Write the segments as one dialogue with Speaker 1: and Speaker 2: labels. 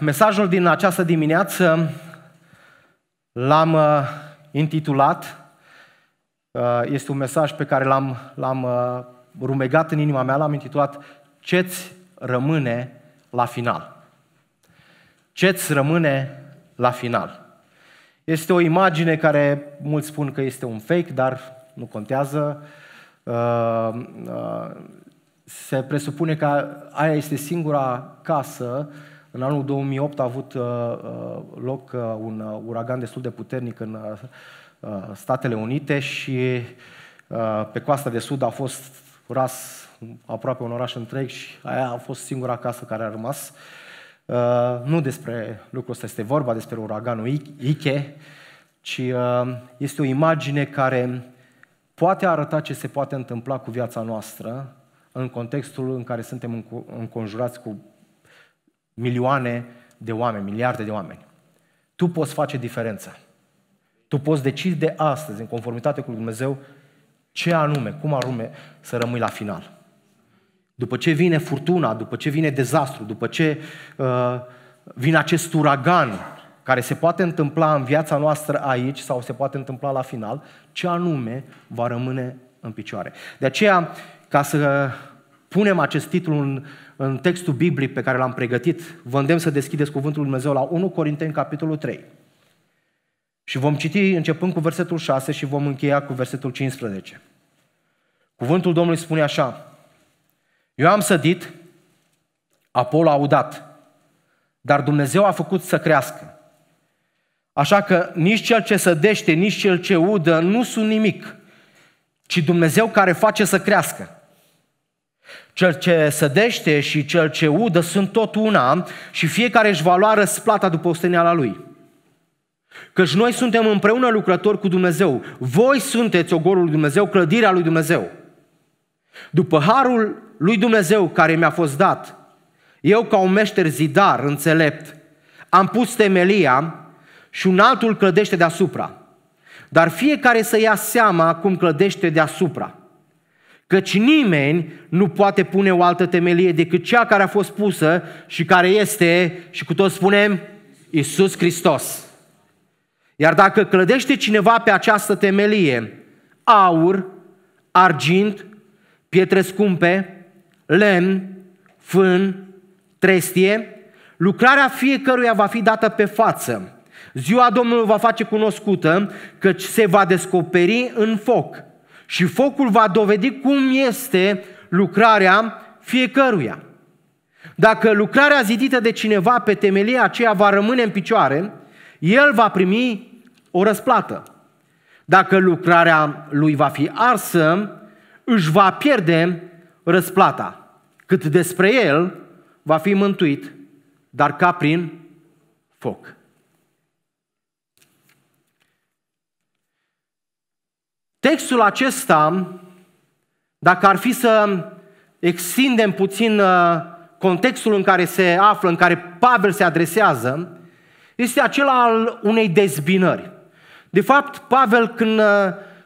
Speaker 1: Mesajul din această dimineață l-am uh, intitulat, uh, este un mesaj pe care l-am, l-am uh, rumegat în inima mea, l-am intitulat Ce-ți rămâne la final? Ce-ți rămâne la final? Este o imagine care mulți spun că este un fake, dar nu contează. Se presupune că aia este singura casă în anul 2008 a avut uh, uh, loc uh, un uragan destul de puternic în Statele Unite și pe coasta de sud a fost ras aproape un oraș întreg și aia a fost singura casă care a rămas. Nu despre lucrul ăsta este vorba, despre uraganul Ike, ci este o imagine care poate arăta ce se poate întâmpla cu viața noastră în contextul în care suntem înconjurați cu milioane de oameni, miliarde de oameni. Tu poți face diferența. Tu poți decide astăzi, în conformitate cu Dumnezeu, ce anume, cum anume să rămâi la final. După ce vine furtuna, după ce vine dezastru, după ce uh, vine acest uragan care se poate întâmpla în viața noastră aici sau se poate întâmpla la final, ce anume va rămâne în picioare. De aceea, ca să punem acest titlu în, în textul biblic pe care l-am pregătit, vă îndemn să deschideți Cuvântul Lui Dumnezeu la 1 Corinteni, capitolul 3. Și vom citi începând cu versetul 6 și vom încheia cu versetul 15. Cuvântul Domnului spune așa, Eu am sădit, Apollo a udat, dar Dumnezeu a făcut să crească. Așa că nici cel ce sădește, nici cel ce udă nu sunt nimic, ci Dumnezeu care face să crească. Cel ce sădește și cel ce udă sunt tot una și fiecare își va lua răsplata după osteniala lui. Căci noi suntem împreună lucrători cu Dumnezeu. Voi sunteți ogorul lui Dumnezeu, clădirea lui Dumnezeu. După harul lui Dumnezeu care mi-a fost dat, eu ca un meșter zidar înțelept, am pus temelia și un altul clădește deasupra. Dar fiecare să ia seama cum clădește deasupra. Căci nimeni nu poate pune o altă temelie decât cea care a fost pusă și care este, și cu toți spunem, Isus Hristos. Iar dacă clădește cineva pe această temelie aur, argint, pietre scumpe, lemn, fân, trestie, lucrarea fiecăruia va fi dată pe față. Ziua Domnului va face cunoscută căci se va descoperi în foc – și focul va dovedi cum este lucrarea fiecăruia. Dacă lucrarea zidită de cineva pe temelia aceea va rămâne în picioare, el va primi o răsplată. Dacă lucrarea lui va fi arsă, își va pierde răsplata. Cât despre el, va fi mântuit, dar ca prin foc. Textul acesta, dacă ar fi să extindem puțin uh, contextul în care se află, în care Pavel se adresează, este acela al unei dezbinări. De fapt, Pavel când uh,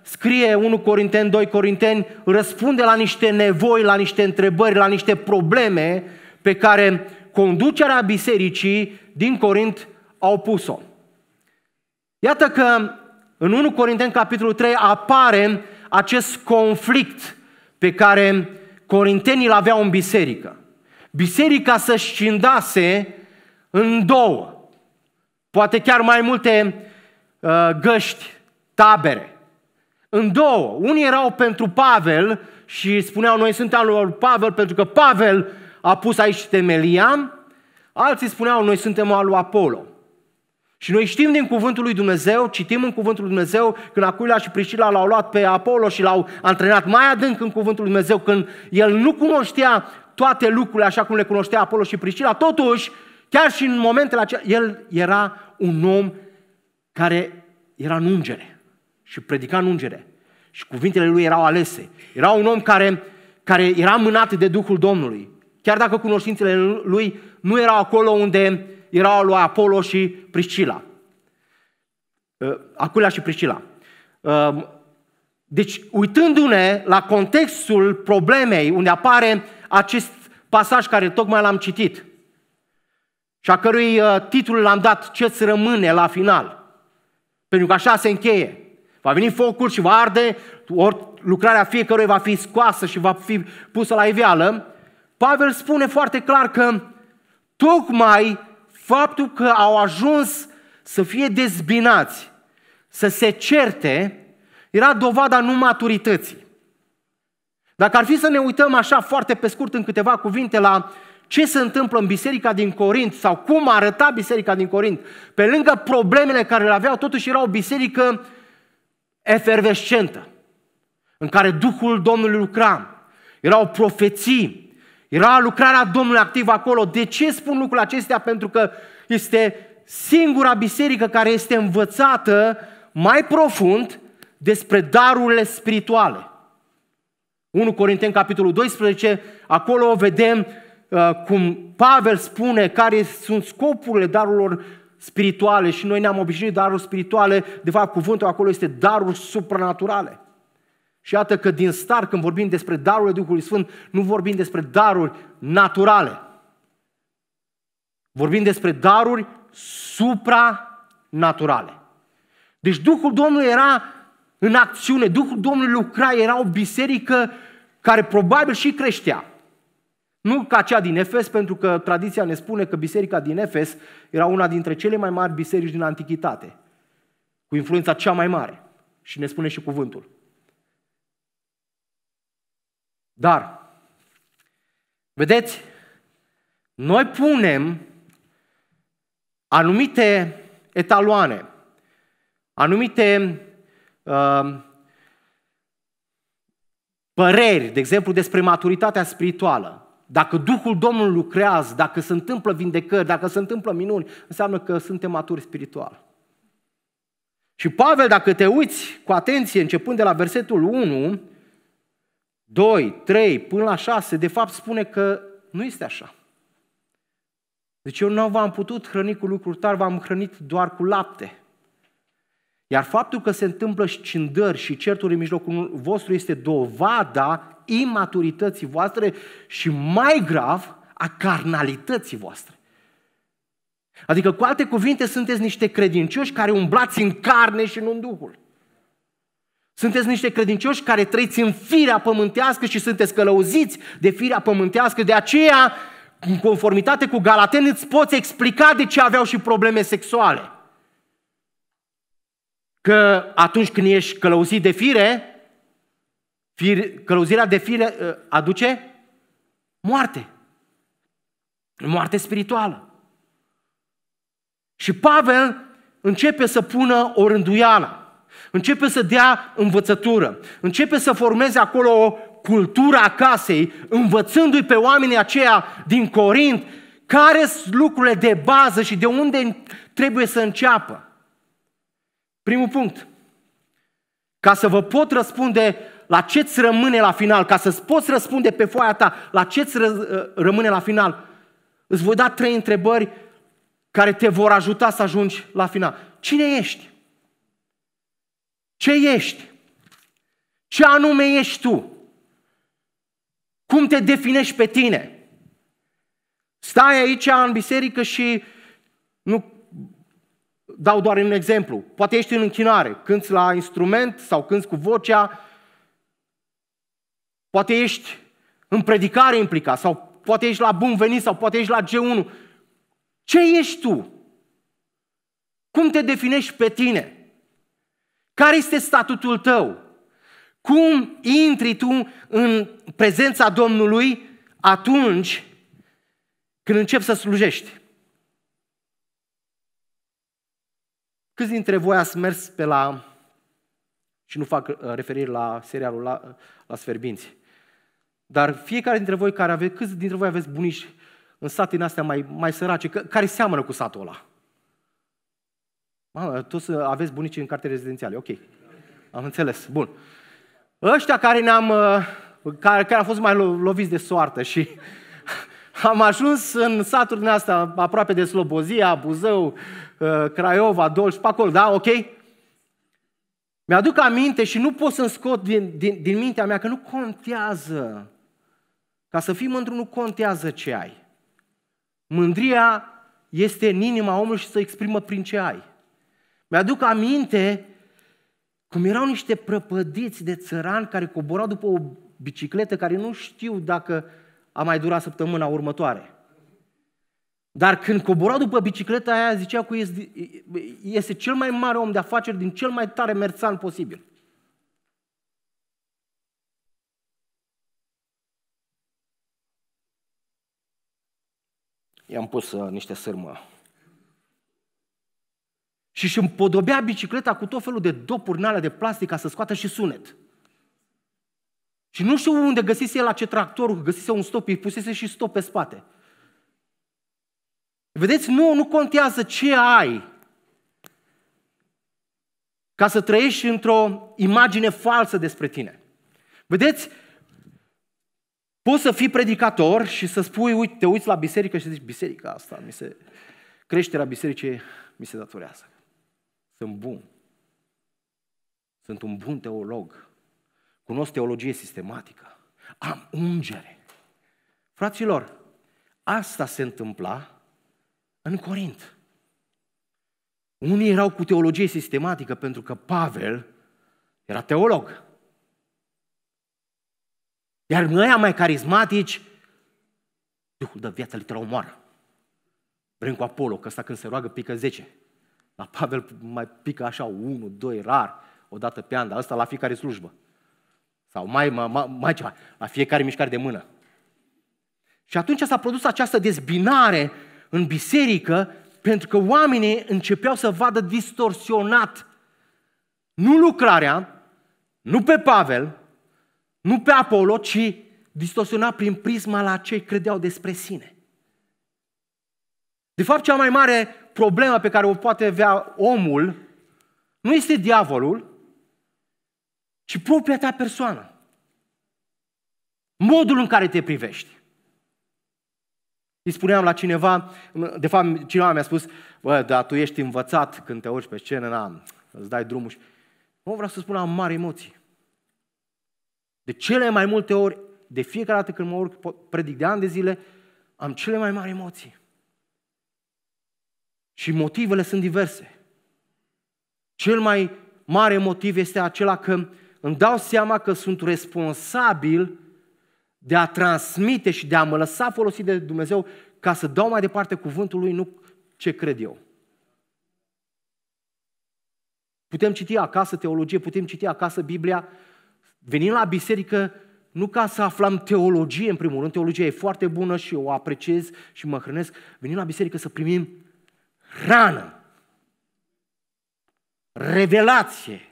Speaker 1: scrie 1 Corinteni, 2 Corinteni, răspunde la niște nevoi, la niște întrebări, la niște probleme pe care conducerea bisericii din Corint au pus-o. Iată că în 1 Corinteni, capitolul 3, apare acest conflict pe care corintenii îl aveau în biserică. Biserica se scindase în două, poate chiar mai multe uh, găști, tabere. În două. Unii erau pentru Pavel și spuneau noi suntem al lui Pavel pentru că Pavel a pus aici temelia, alții spuneau noi suntem al lui Apollo. Și noi știm din cuvântul lui Dumnezeu, citim în cuvântul lui Dumnezeu, când Acuila și Priscila l-au luat pe Apollo și l-au antrenat mai adânc în cuvântul lui Dumnezeu, când el nu cunoștea toate lucrurile așa cum le cunoștea Apollo și Priscila, totuși, chiar și în momentele acelea, el era un om care era în ungere și predica în ungere. Și cuvintele lui erau alese. Era un om care, care era mânat de Duhul Domnului. Chiar dacă cunoștințele lui nu erau acolo unde erau al lui Apollo și Priscila. Ă, Acula și Priscila. Ă, deci, uitându-ne la contextul problemei unde apare acest pasaj care tocmai l-am citit și a cărui ă, titlul l-am dat Ce-ți rămâne la final? Pentru că așa se încheie. Va veni focul și va arde, ori lucrarea fiecăruia va fi scoasă și va fi pusă la iveală. Pavel spune foarte clar că tocmai faptul că au ajuns să fie dezbinați, să se certe, era dovada nu maturității. Dacă ar fi să ne uităm așa foarte pe scurt în câteva cuvinte la ce se întâmplă în biserica din Corint sau cum arăta biserica din Corint, pe lângă problemele care le aveau, totuși era o biserică efervescentă, în care Duhul Domnului lucra. Erau profeții, era lucrarea Domnului activ acolo. De ce spun lucrul acestea? Pentru că este singura biserică care este învățată mai profund despre darurile spirituale. 1 Corinteni, capitolul 12, acolo vedem uh, cum Pavel spune care sunt scopurile darurilor spirituale și noi ne-am obișnuit daruri spirituale, de fapt cuvântul acolo este daruri supranaturale. Și iată că din star, când vorbim despre darurile Duhului Sfânt, nu vorbim despre daruri naturale. Vorbim despre daruri supranaturale. Deci Duhul Domnului era în acțiune, Duhul Domnului lucra, era o biserică care probabil și creștea. Nu ca cea din Efes, pentru că tradiția ne spune că biserica din Efes era una dintre cele mai mari biserici din Antichitate, cu influența cea mai mare. Și ne spune și cuvântul. Dar, vedeți, noi punem anumite etaloane, anumite uh, păreri, de exemplu, despre maturitatea spirituală. Dacă Duhul Domnului lucrează, dacă se întâmplă vindecări, dacă se întâmplă minuni, înseamnă că suntem maturi spiritual. Și Pavel, dacă te uiți cu atenție, începând de la versetul 1, 2, 3, până la 6, de fapt spune că nu este așa. Deci eu nu v-am putut hrăni cu lucruri tari, v-am hrănit doar cu lapte. Iar faptul că se întâmplă scindări și certuri în mijlocul vostru este dovada imaturității voastre și mai grav a carnalității voastre. Adică, cu alte cuvinte, sunteți niște credincioși care umblați în carne și nu în Duhul. Sunteți niște credincioși care trăiți în firea pământească și sunteți călăuziți de firea pământească. De aceea, în conformitate cu Galaten, îți poți explica de ce aveau și probleme sexuale. Că atunci când ești călăuzit de fire, fir, călăuzirea de fire ă, aduce moarte. Moarte spirituală. Și Pavel începe să pună o rânduială. Începe să dea învățătură. Începe să formeze acolo o cultură a casei, învățându-i pe oamenii aceia din Corint care sunt lucrurile de bază și de unde trebuie să înceapă. Primul punct. Ca să vă pot răspunde la ce-ți rămâne la final, ca să-ți poți răspunde pe foaia ta la ce-ți ă, rămâne la final, îți voi da trei întrebări care te vor ajuta să ajungi la final. Cine ești? Ce ești? Ce anume ești tu? Cum te definești pe tine? Stai aici în biserică și nu dau doar un exemplu. Poate ești în închinare, cânți la instrument sau cânți cu vocea, poate ești în predicare implicat sau poate ești la bun venit sau poate ești la G1. Ce ești tu? Cum te definești pe tine? Care este statutul tău? Cum intri tu în prezența Domnului atunci când începi să slujești? Câți dintre voi ați mers pe la, și nu fac uh, referire la serialul la, uh, la Sferbinți, dar fiecare dintre voi care aveți, câți dintre voi aveți bunici în sate din astea mai, mai sărace, care seamănă cu satul ăla? Mamă, tu să aveți bunici în carte rezidențiale, ok. Am înțeles, bun. Ăștia care ne-am, uh, care, care am fost mai lo- loviți de soartă și am ajuns în satul din asta, aproape de Slobozia, Buzău, uh, Craiova, Dolj, pe acolo, da, ok? Mi-aduc aminte și nu pot să-mi scot din, din, din mintea mea că nu contează. Ca să fii mândru, nu contează ce ai. Mândria este în inima omului și se exprimă prin ce ai. Mi-aduc aminte cum erau niște prăpădiți de țărani care coborau după o bicicletă care nu știu dacă a mai durat săptămâna următoare. Dar când coborau după bicicleta aia, zicea că este cel mai mare om de afaceri din cel mai tare merțan posibil. I-am pus uh, niște sârmă și își împodobea bicicleta cu tot felul de dopuri alea de plastic ca să scoată și sunet. Și nu știu unde găsise el acest tractor, găsise un stop, îi pusese și stop pe spate. Vedeți, nu, nu contează ce ai ca să trăiești într-o imagine falsă despre tine. Vedeți, poți să fii predicator și să spui, uite, te uiți la biserică și zici, biserica asta, mi se, creșterea bisericii mi se datorează. Sunt bun. Sunt un bun teolog. Cunosc teologie sistematică. Am ungere. Fraților, asta se întâmpla în Corint. Unii erau cu teologie sistematică pentru că Pavel era teolog. Iar noi mai carismatici, Duhul de viață literal te omoară. Vrem cu Apollo, că asta când se roagă pică 10. La Pavel mai pică așa unul, doi, rar, o dată pe an, dar ăsta la fiecare slujbă. Sau mai, mai, mai, mai ceva, la fiecare mișcare de mână. Și atunci s-a produs această dezbinare în biserică pentru că oamenii începeau să vadă distorsionat nu lucrarea, nu pe Pavel, nu pe Apollo, ci distorsionat prin prisma la cei credeau despre sine. De fapt, cea mai mare problema pe care o poate avea omul nu este diavolul, ci propria ta persoană. Modul în care te privești. Îi spuneam la cineva, de fapt cineva mi-a spus, bă, dar tu ești învățat când te urci pe scenă, na, îți dai drumul și... Nu vreau să spun, am mari emoții. De cele mai multe ori, de fiecare dată când mă urc, predic de ani de zile, am cele mai mari emoții. Și motivele sunt diverse. Cel mai mare motiv este acela că îmi dau seama că sunt responsabil de a transmite și de a mă lăsa folosit de Dumnezeu ca să dau mai departe cuvântul lui, nu ce cred eu. Putem citi acasă teologie, putem citi acasă Biblia, venim la biserică nu ca să aflăm teologie, în primul rând, teologia e foarte bună și o apreciez și mă hrănesc, venim la biserică să primim rană, revelație,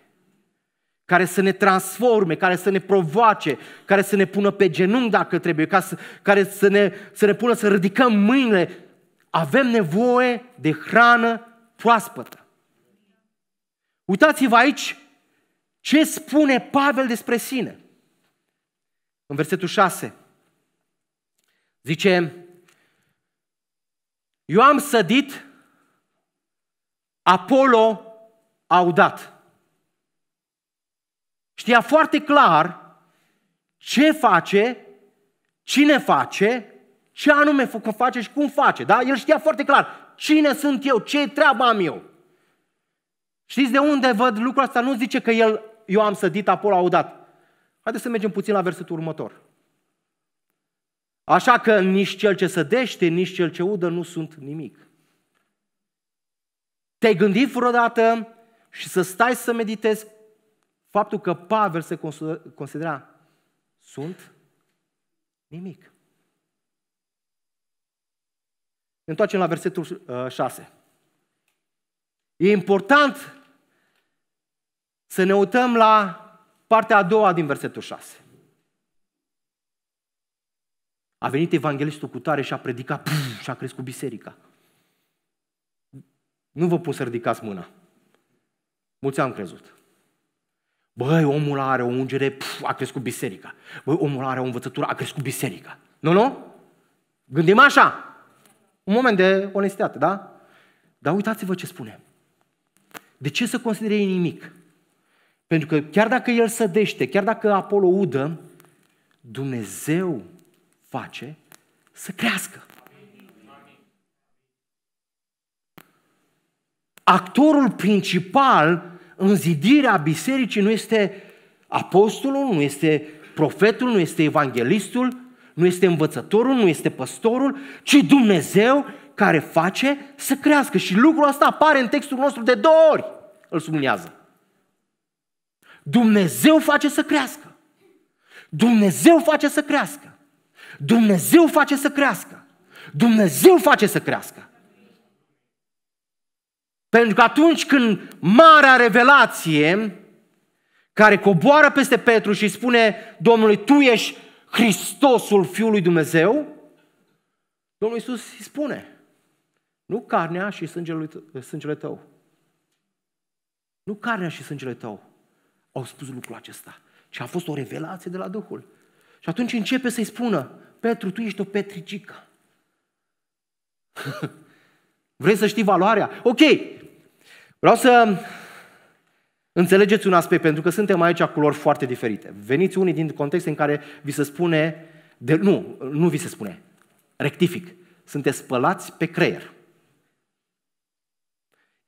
Speaker 1: care să ne transforme, care să ne provoace, care să ne pună pe genunchi dacă trebuie, ca să, care să ne, să ne pună să ridicăm mâinile. Avem nevoie de hrană proaspătă. Uitați-vă aici ce spune Pavel despre sine. În versetul 6 zice, eu am sădit, Apollo au dat. Știa foarte clar ce face, cine face, ce anume face și cum face. Da? El știa foarte clar cine sunt eu, ce treabă am eu. Știți de unde văd lucrul ăsta? Nu zice că el, eu am sădit, Apollo au dat. Haideți să mergem puțin la versetul următor. Așa că nici cel ce sădește, nici cel ce udă nu sunt nimic. Te-ai gândit vreodată și să stai să meditezi faptul că Pavel se considera sunt nimic. Ne întoarcem la versetul 6. Uh, e important să ne uităm la partea a doua din versetul 6. A venit evanghelistul cu tare și a predicat pf, și a crescut biserica. Nu vă pot să ridicați mâna. Mulți am crezut. Băi, omul are o ungere, pf, a crescut biserica. Băi, omul are o învățătură, a crescut biserica. Nu, nu? Gândim așa. Un moment de onestitate, da? Dar uitați-vă ce spune. De ce să considere nimic? Pentru că chiar dacă el sădește, chiar dacă Apollo udă, Dumnezeu face să crească. actorul principal în zidirea bisericii nu este apostolul, nu este profetul, nu este evanghelistul, nu este învățătorul, nu este păstorul, ci Dumnezeu care face să crească. Și lucrul ăsta apare în textul nostru de două ori, îl sublinează. Dumnezeu face să crească. Dumnezeu face să crească. Dumnezeu face să crească. Dumnezeu face să crească. Pentru că atunci când marea revelație care coboară peste Petru și spune Domnului, tu ești Hristosul Fiului Dumnezeu, Domnul Iisus îi spune, nu carnea și sângele, tău. Nu carnea și sângele tău au spus lucrul acesta, Și a fost o revelație de la Duhul. Și atunci începe să-i spună, Petru, tu ești o petricică. Vrei să știi valoarea? Ok, Vreau să înțelegeți un aspect, pentru că suntem aici culori foarte diferite. Veniți unii din contexte în care vi se spune, de, nu, nu vi se spune, rectific, sunteți spălați pe creier.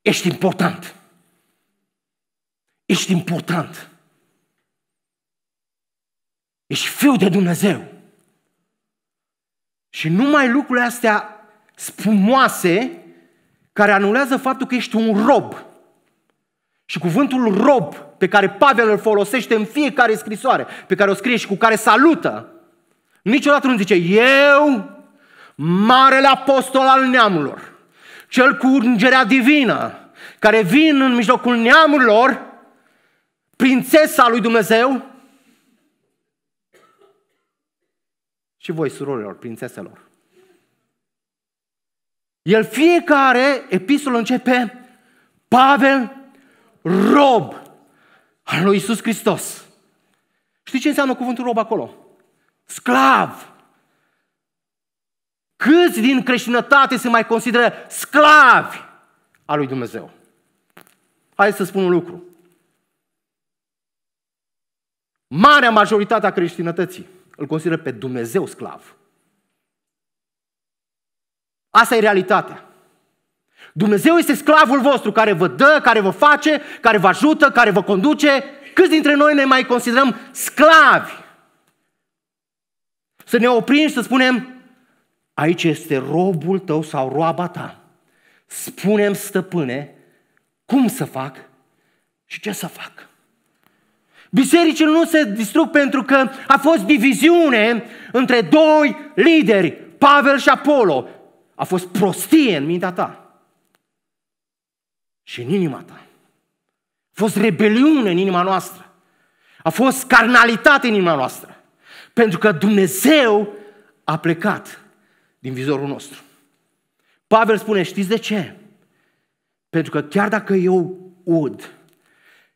Speaker 1: Ești important. Ești important. Ești fiu de Dumnezeu. Și numai lucrurile astea spumoase care anulează faptul că ești un rob. Și cuvântul rob pe care Pavel îl folosește în fiecare scrisoare, pe care o scrie și cu care salută, niciodată nu zice, eu, marele apostol al neamurilor, cel cu ungerea divină, care vin în mijlocul neamurilor, prințesa lui Dumnezeu, și voi, surorilor, prințeselor. El fiecare epistol începe Pavel, rob al lui Isus Hristos. Știi ce înseamnă cuvântul rob acolo? Sclav. Câți din creștinătate se mai consideră sclavi al lui Dumnezeu? Hai să spun un lucru. Marea majoritate a creștinătății îl consideră pe Dumnezeu sclav. Asta e realitatea. Dumnezeu este sclavul vostru care vă dă, care vă face, care vă ajută, care vă conduce. Câți dintre noi ne mai considerăm sclavi? Să ne oprim și să spunem, aici este robul tău sau roaba ta. Spunem, stăpâne, cum să fac și ce să fac. Bisericile nu se distrug pentru că a fost diviziune între doi lideri, Pavel și Apollo a fost prostie în mintea ta și în inima ta. A fost rebeliune în inima noastră. A fost carnalitate în inima noastră. Pentru că Dumnezeu a plecat din vizorul nostru. Pavel spune, știți de ce? Pentru că chiar dacă eu ud,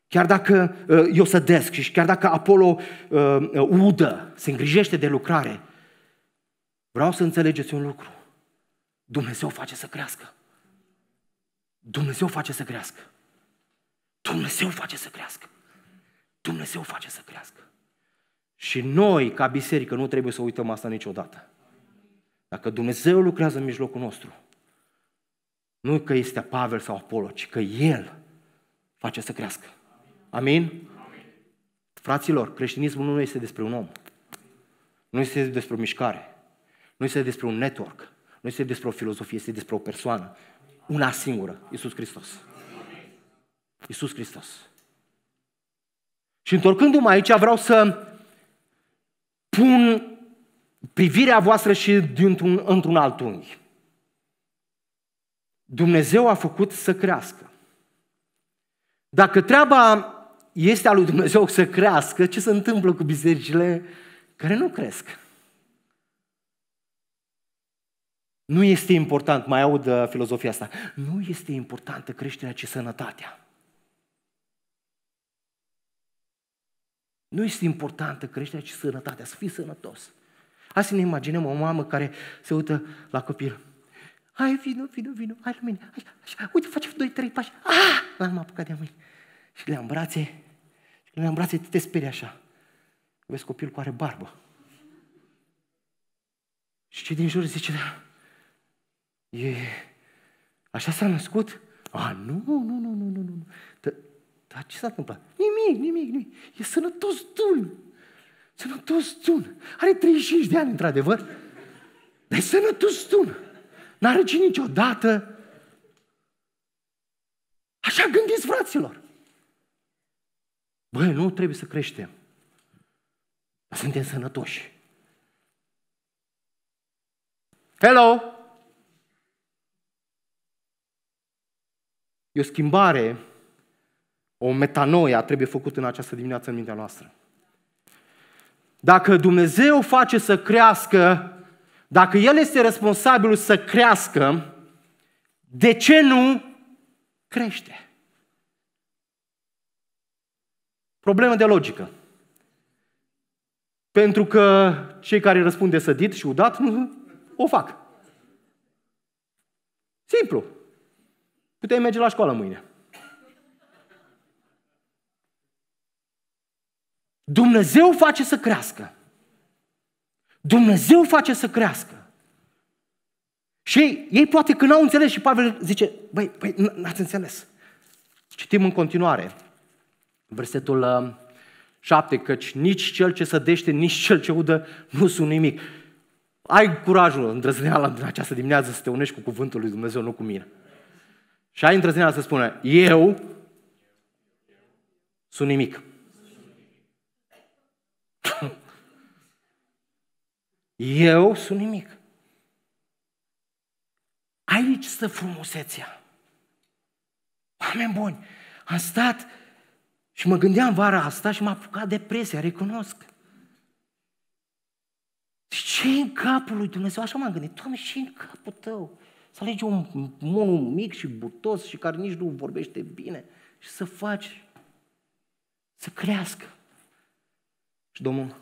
Speaker 1: chiar dacă uh, eu sădesc și chiar dacă Apollo uh, uh, udă, se îngrijește de lucrare, vreau să înțelegeți un lucru. Dumnezeu face să crească. Dumnezeu face să crească. Dumnezeu face să crească. Dumnezeu face să crească. Și noi, ca biserică, nu trebuie să uităm asta niciodată. Dacă Dumnezeu lucrează în mijlocul nostru, nu că este Pavel sau Apollo, ci că El face să crească. Amin? Amin? Fraților, creștinismul nu este despre un om. Nu este despre o mișcare. Nu este despre un network. Nu este despre o filozofie, este despre o persoană. Una singură, Iisus Hristos. Iisus Hristos. Și întorcându-mă aici, vreau să pun privirea voastră și dintr-un, într-un alt unghi. Dumnezeu a făcut să crească. Dacă treaba este a lui Dumnezeu să crească, ce se întâmplă cu bisericile care nu cresc? Nu este important, mai aud uh, filozofia asta, nu este importantă creșterea, ci sănătatea. Nu este importantă creșterea, ci sănătatea, să fii sănătos. Hai să ne imaginăm o mamă care se uită la copil. Hai, vino, vino, vino, hai la mine, hai, așa, uite, face doi, trei pași, ah, l-am apucat de mâini. Și le îmbrațe, și le îmbrațe, te sperie așa. Vezi copilul cu are barbă. Și ce din jur zice, E... Așa s-a născut? A, nu, nu, nu, nu, nu, nu. Dar, dar ce s-a întâmplat? Nimic, nimic, nimic. E sănătos tun. Sănătos tun. Are 35 de ani, într-adevăr. Dar e sănătos tun. N-a răcit niciodată. Așa gândiți, fraților. Băi, nu trebuie să creștem. Suntem sănătoși. Hello! E o schimbare, o metanoia trebuie făcută în această dimineață în mintea noastră. Dacă Dumnezeu face să crească, dacă El este responsabilul să crească, de ce nu crește? Problemă de logică. Pentru că cei care răspund de sădit și udat nu o fac. Simplu. Puteai merge la școală mâine. Dumnezeu face să crească. Dumnezeu face să crească. Și ei, ei poate că n-au înțeles și Pavel zice, băi, băi n-ați înțeles. Citim în continuare versetul 7, uh, căci nici cel ce sădește, nici cel ce udă nu sunt nimic. Ai curajul, îndrăzneala în această dimineață să te unești cu cuvântul lui Dumnezeu, nu cu mine. Și ai îndrăzneala să spună, eu sunt nimic. eu sunt nimic. Aici stă frumusețea. Oameni buni, am stat și mă gândeam vara asta și m-a apucat depresia, recunosc. Și ce în capul lui Dumnezeu? Așa m-am gândit, Doamne, și în capul tău? Să alegi un monul mic și butos și care nici nu vorbește bine și să faci să crească. Și Domnul,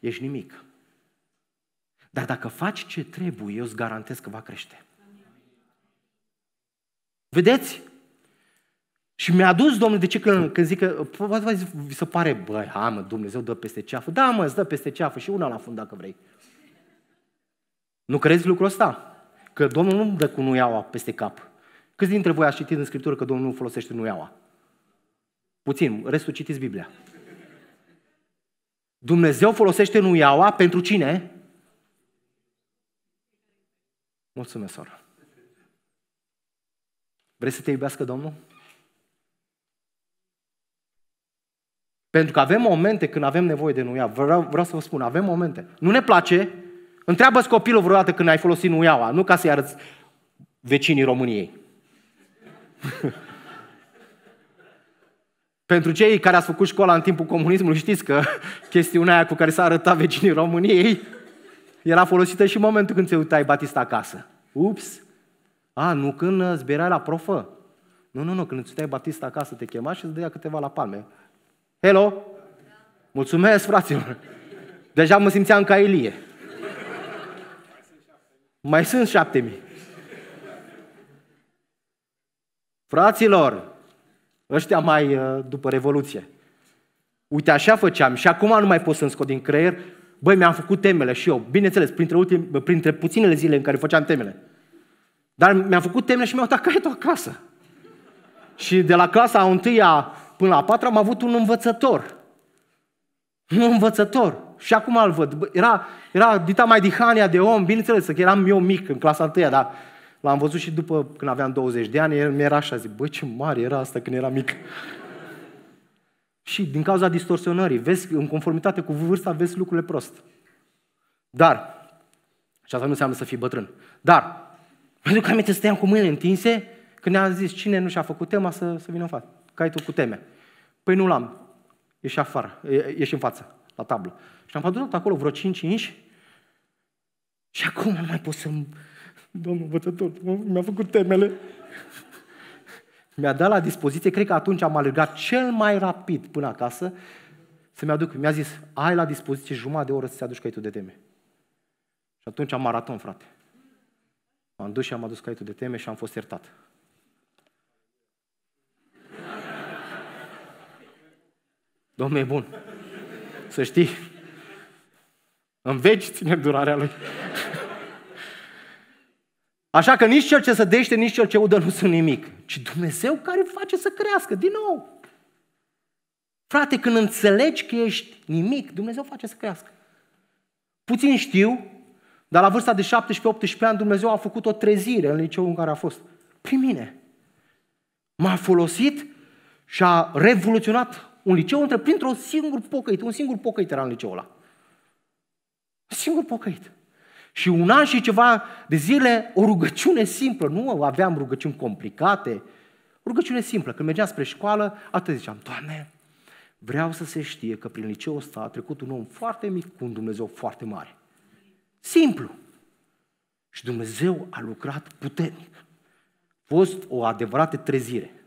Speaker 1: ești nimic. Dar dacă faci ce trebuie, eu îți garantez că va crește. Vedeți? Și mi-a dus, domnule, de ce când, când zic că, poate vi se pare, băi, hai mă, Dumnezeu dă peste ceafă. Da, mă, îți dă peste ceafă și una la fund dacă vrei. Nu crezi lucrul ăsta? Că Domnul nu dă cu nuiaua peste cap. Câți dintre voi ați citit în Scriptură că Domnul nu folosește nuiaua? Puțin, restul citiți Biblia. Dumnezeu folosește nuiaua pentru cine? Mulțumesc, soră. Vrei să te iubească Domnul? Pentru că avem momente când avem nevoie de nuia. Vreau, vreau să vă spun, avem momente. Nu ne place? Întreabă-ți copilul vreodată când ai folosit nuiaua, nu ca să-i arăți vecinii României. Pentru cei care ați făcut școala în timpul comunismului, știți că chestiunea aia cu care s-a arătat vecinii României era folosită și în momentul când se uitai Batista acasă. Ups! A, nu când uh, zbierai la profă. Nu, nu, nu, când îți uitai Batista acasă, te chema și îți dădea câteva la palme. Hello? Mulțumesc, fraților! Deja mă simțeam ca Elie. Mai sunt șapte mii. Fraților, ăștia mai uh, după Revoluție. Uite, așa făceam și acum nu mai pot să-mi scot din creier. Băi, mi-am făcut temele și eu, bineînțeles, printre, ultim, printre puținele zile în care făceam temele. Dar mi-am făcut temele și mi-au dat caietul acasă. Și de la clasa a întâia până la patru am avut un învățător. Un învățător. Și acum îl văd. Era, era dita mai dihania de om, bineînțeles, că eram eu mic în clasa întâia, dar l-am văzut și după când aveam 20 de ani, el mi-era așa, zic, bă, ce mare era asta când era mic. și din cauza distorsionării, vezi, în conformitate cu vârsta, vezi lucrurile prost. Dar, și asta nu înseamnă să fii bătrân, dar, pentru că aminte, stăteam cu mâinile întinse, când ne-am zis cine nu și-a făcut tema să, să vină în față caietul cu teme. Păi nu l-am. Ieși afară, ieși în față, la tablă. Și am adunat acolo vreo 5 inși și acum nu mai pot să... Domnul învățător, mi-a făcut temele. Mi-a dat la dispoziție, cred că atunci am alergat cel mai rapid până acasă să-mi aduc. Mi-a zis, ai la dispoziție jumătate de oră să-ți aduci caietul de teme. Și atunci am maraton, frate. M-am dus și am adus caietul de teme și am fost iertat. Domnul e bun. Să știi. În veci ține durarea lui. Așa că nici cel ce sădește, nici cel ce udă nu sunt nimic, ci Dumnezeu care face să crească, din nou. Frate, când înțelegi că ești nimic, Dumnezeu face să crească. Puțin știu, dar la vârsta de 17-18 ani Dumnezeu a făcut o trezire în liceul în care a fost. Prin mine. M-a folosit și a revoluționat un liceu între, printr-un singur pocăit, un singur pocăit era în liceul ăla. Un singur pocăit. Și un an și ceva de zile, o rugăciune simplă, nu aveam rugăciuni complicate, o rugăciune simplă. Când mergeam spre școală, atât ziceam, Doamne, vreau să se știe că prin liceul ăsta a trecut un om foarte mic cu un Dumnezeu foarte mare. Simplu. Și Dumnezeu a lucrat puternic. A fost o adevărată trezire.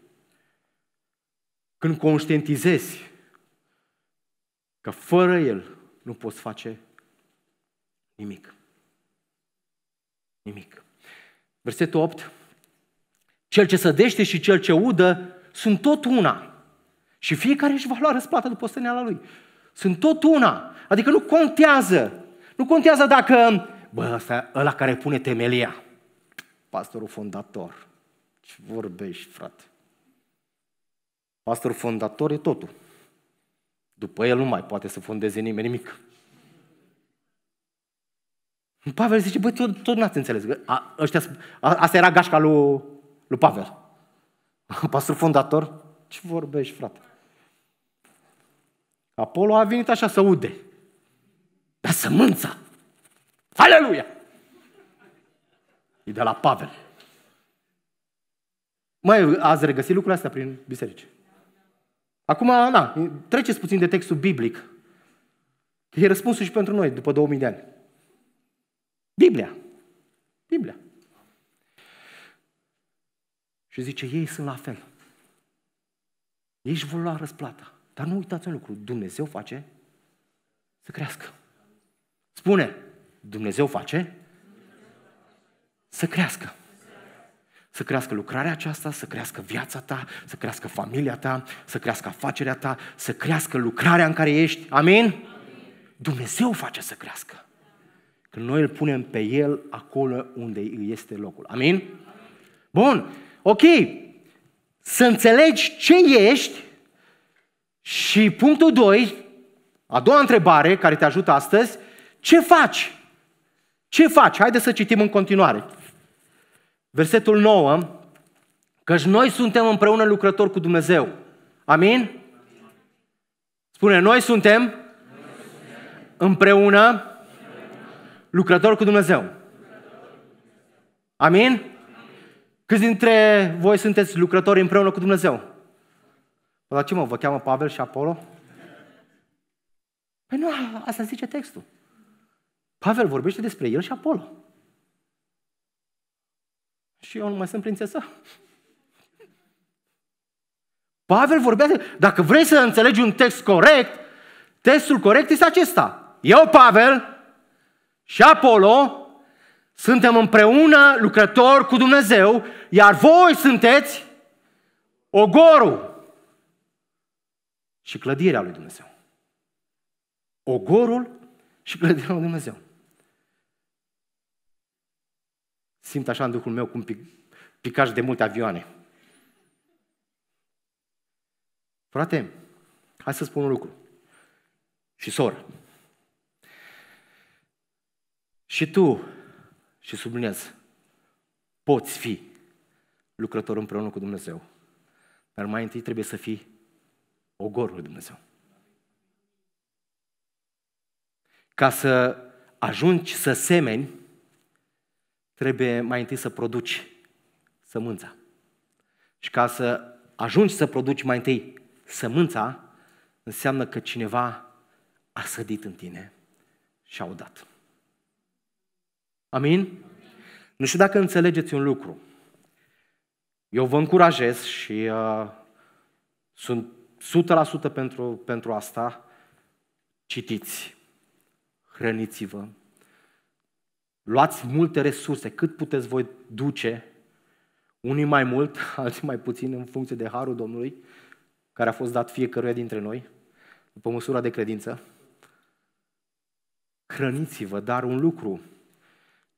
Speaker 1: Când conștientizezi că fără El nu poți face nimic. Nimic. Versetul 8. Cel ce sădește și cel ce udă sunt tot una. Și fiecare își va lua răsplată după stăneala lui. Sunt tot una. Adică nu contează. Nu contează dacă, bă, ăsta, ăla care pune temelia, pastorul fondator. Ce vorbești, frate? Pastor fondator e totul. După el nu mai poate să fondeze nimeni nimic. Pavel zice, băi, tot, tot n-ați înțeles. A, ăștia, a, asta era gașca lui, lui Pavel. Pastor fondator? Ce vorbești, frate? Apollo a venit așa să ude. Dar sămânța! Aleluia! E de la Pavel. Mai ați regăsit lucrurile astea prin biserici. Acum, na, treceți puțin de textul biblic. E răspunsul și pentru noi după 2000 de ani. Biblia. Biblia. Și zice, ei sunt la fel. Ei își vor lua răsplata. Dar nu uitați un lucru, Dumnezeu face să crească. Spune, Dumnezeu face să crească să crească lucrarea aceasta, să crească viața ta, să crească familia ta, să crească afacerea ta, să crească lucrarea în care ești. Amin? Amin. Dumnezeu face să crească. Când noi îl punem pe El acolo unde îi este locul. Amin? Amin? Bun. Ok. Să înțelegi ce ești și punctul 2, a doua întrebare care te ajută astăzi, ce faci? Ce faci? Haideți să citim în continuare versetul 9, căci noi suntem împreună lucrători cu Dumnezeu. Amin? Spune, noi suntem, Împreună, lucrători cu Dumnezeu. Amin? Câți dintre voi sunteți lucrători împreună cu Dumnezeu? Păi, dar ce mă, vă cheamă Pavel și Apollo? Păi nu, asta zice textul. Pavel vorbește despre el și Apollo. Și eu nu mai sunt prințesă. Pavel vorbea de... Dacă vrei să înțelegi un text corect, textul corect este acesta. Eu, Pavel, și Apollo suntem împreună lucrători cu Dumnezeu, iar voi sunteți ogorul și clădirea lui Dumnezeu. Ogorul și clădirea lui Dumnezeu. Simt așa în Duhul meu cum pic, picaș de multe avioane. Frate, hai să spun un lucru. Și soră. Și tu, și sublinez, poți fi lucrător împreună cu Dumnezeu. Dar mai întâi trebuie să fii ogorul lui Dumnezeu. Ca să ajungi să semeni trebuie mai întâi să produci sămânța. Și ca să ajungi să produci mai întâi sămânța, înseamnă că cineva a sădit în tine și a udat. Amin? Nu știu dacă înțelegeți un lucru. Eu vă încurajez și uh, sunt 100% pentru, pentru asta. Citiți, hrăniți-vă, Luați multe resurse, cât puteți voi duce, unii mai mult, alții mai puțin, în funcție de harul Domnului, care a fost dat fiecăruia dintre noi, după măsura de credință. Hrăniți-vă, dar un lucru,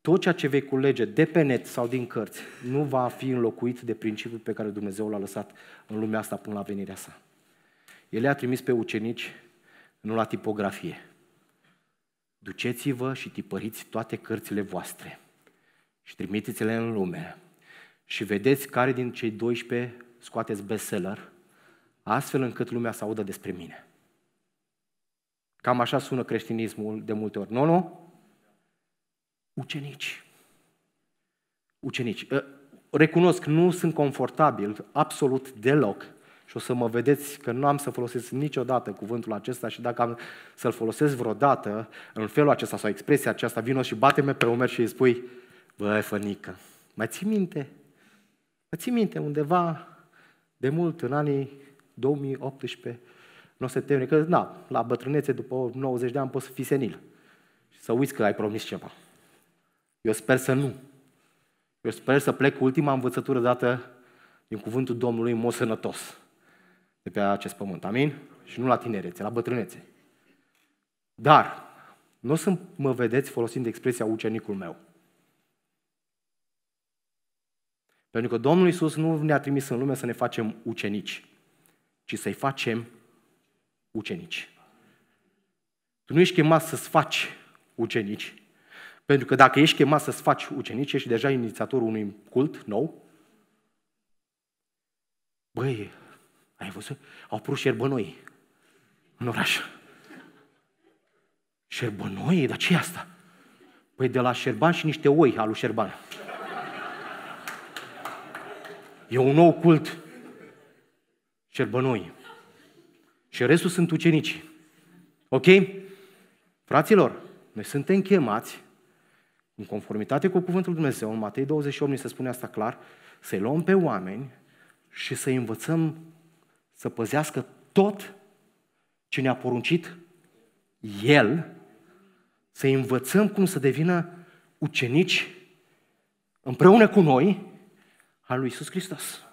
Speaker 1: tot ceea ce vei culege de pe net sau din cărți nu va fi înlocuit de principiul pe care Dumnezeu l-a lăsat în lumea asta până la venirea sa. El a trimis pe ucenici, nu la tipografie. Duceți-vă și tipăriți toate cărțile voastre și trimiteți-le în lume și vedeți care din cei 12 scoateți bestseller, astfel încât lumea să audă despre mine. Cam așa sună creștinismul de multe ori. Nu, nu? Ucenici. Ucenici. Ă, recunosc, nu sunt confortabil absolut deloc și o să mă vedeți că nu am să folosesc niciodată cuvântul acesta și dacă am să-l folosesc vreodată în felul acesta sau expresia aceasta, vino și bate-me pe umer și îi spui, băi, fănică, mai ții minte? Mai ții minte undeva de mult, în anii 2018, nu se teme, că da, la bătrânețe după 90 de ani poți să fii senil și să uiți că ai promis ceva. Eu sper să nu. Eu sper să plec cu ultima învățătură dată din cuvântul Domnului în mod sănătos de pe acest pământ. Amin? Și nu la tinerețe, la bătrânețe. Dar, nu o să mă vedeți folosind expresia ucenicul meu. Pentru că Domnul Isus nu ne-a trimis în lume să ne facem ucenici, ci să-i facem ucenici. Tu nu ești chemat să-ți faci ucenici, pentru că dacă ești chemat să-ți faci ucenici, ești deja inițiatorul unui cult nou. Băi, ai văzut? Au apărut șerbănoi în oraș. Șerbănoi? Dar ce asta? Păi de la șerban și niște oi alu șerban. E un nou cult. Șerbănoi. Și restul sunt ucenici. Ok? Fraților, noi suntem chemați, în conformitate cu cuvântul Dumnezeu, în Matei 28 ni se spune asta clar, să-i luăm pe oameni și să-i învățăm să păzească tot ce ne-a poruncit El, să învățăm cum să devină ucenici împreună cu noi al lui Isus Hristos.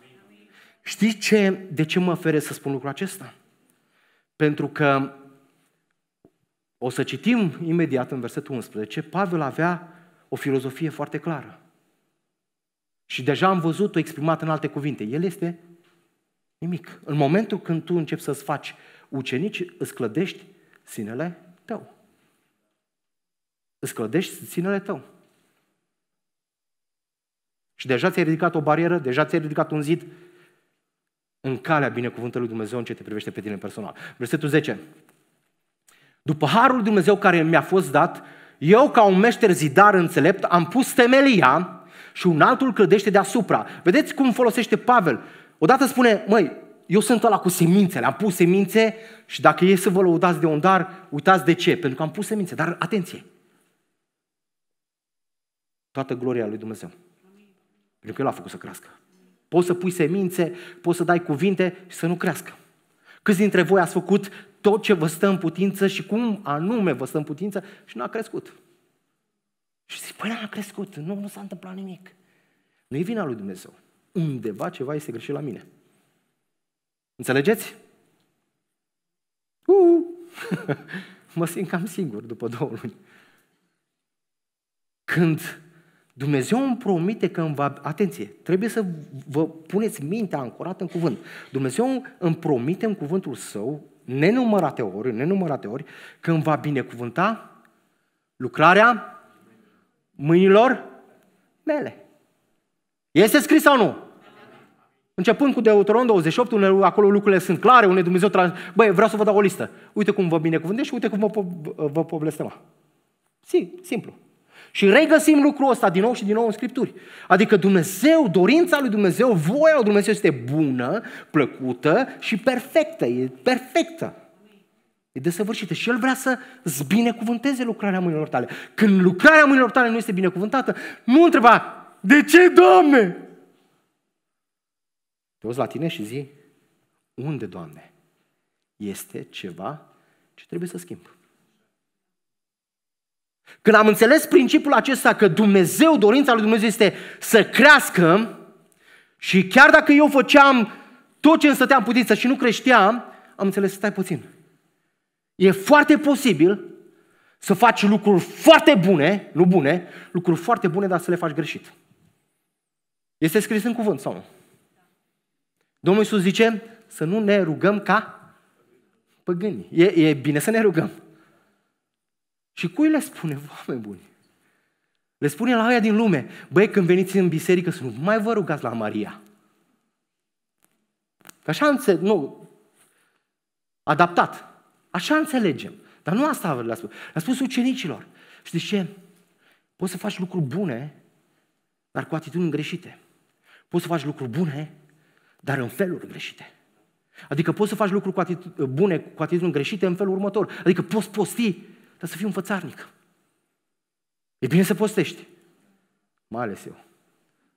Speaker 1: Știți ce, de ce mă feresc să spun lucrul acesta? Pentru că o să citim imediat în versetul 11, Pavel avea o filozofie foarte clară. Și deja am văzut-o exprimată în alte cuvinte. El este Nimic. În momentul când tu începi să-ți faci ucenici, îți clădești sinele tău. Îți clădești sinele tău. Și deja ți-ai ridicat o barieră, deja ți-ai ridicat un zid în calea binecuvântului lui Dumnezeu în ce te privește pe tine personal. Versetul 10. După harul Dumnezeu care mi-a fost dat, eu ca un meșter zidar înțelept am pus temelia și un altul clădește deasupra. Vedeți cum folosește Pavel Odată spune, măi, eu sunt ăla cu semințele, am pus semințe și dacă e să vă lăudați de un dar, uitați de ce, pentru că am pus semințe, dar atenție! Toată gloria lui Dumnezeu. Pentru că El a făcut să crească. Poți să pui semințe, poți să dai cuvinte și să nu crească. Câți dintre voi ați făcut tot ce vă stă în putință și cum anume vă stă în putință și nu a crescut? Și zic, păi n-a crescut, nu, nu s-a întâmplat nimic. Nu e vina lui Dumnezeu undeva ceva este greșit la mine. Înțelegeți? Uh! mă simt cam singur după două luni. Când Dumnezeu îmi promite că îmi va... Atenție, trebuie să vă puneți mintea ancorată în cuvânt. Dumnezeu îmi promite în cuvântul său, nenumărate ori, nenumărate ori, că îmi va binecuvânta lucrarea mâinilor mele. Este scris sau nu? Începând cu Deuteron 28, unde acolo lucrurile sunt clare, unde Dumnezeu... Trans... Băi, vreau să vă dau o listă. Uite cum vă binecuvântez și uite cum vă, po- vă povestema. Si, simplu. Și regăsim lucrul ăsta din nou și din nou în Scripturi. Adică Dumnezeu, dorința lui Dumnezeu, voia lui Dumnezeu este bună, plăcută și perfectă. E perfectă. E desăvârșită. Și El vrea să zbinecuvânteze lucrarea mâinilor tale. Când lucrarea mâinilor tale nu este binecuvântată, nu întreba, de ce, Doamne? Te uiți la tine și zi, unde, Doamne, este ceva ce trebuie să schimb? Când am înțeles principiul acesta că Dumnezeu, dorința lui Dumnezeu este să crească și chiar dacă eu făceam tot ce îmi stătea în putință și nu creșteam, am înțeles, stai puțin. E foarte posibil să faci lucruri foarte bune, nu bune, lucruri foarte bune, dar să le faci greșit. Este scris în cuvânt sau nu? Domnul Iisus zice să nu ne rugăm ca păgâni. E, e bine să ne rugăm. Și cui le spune, oameni buni? Le spune la aia din lume, băi, când veniți în biserică să nu mai vă rugați la Maria. Așa înțeleg, nu, adaptat. Așa înțelegem. Dar nu asta le-a spus. Le-a spus ucenicilor. de ce? Poți să faci lucruri bune, dar cu atitudini greșite. Poți să faci lucruri bune, dar în feluri greșite. Adică poți să faci lucruri cu atitud- bune, cu atitudini greșite în felul următor. Adică poți posti, dar să fii un fățarnic. E bine să postești. Mai ales eu.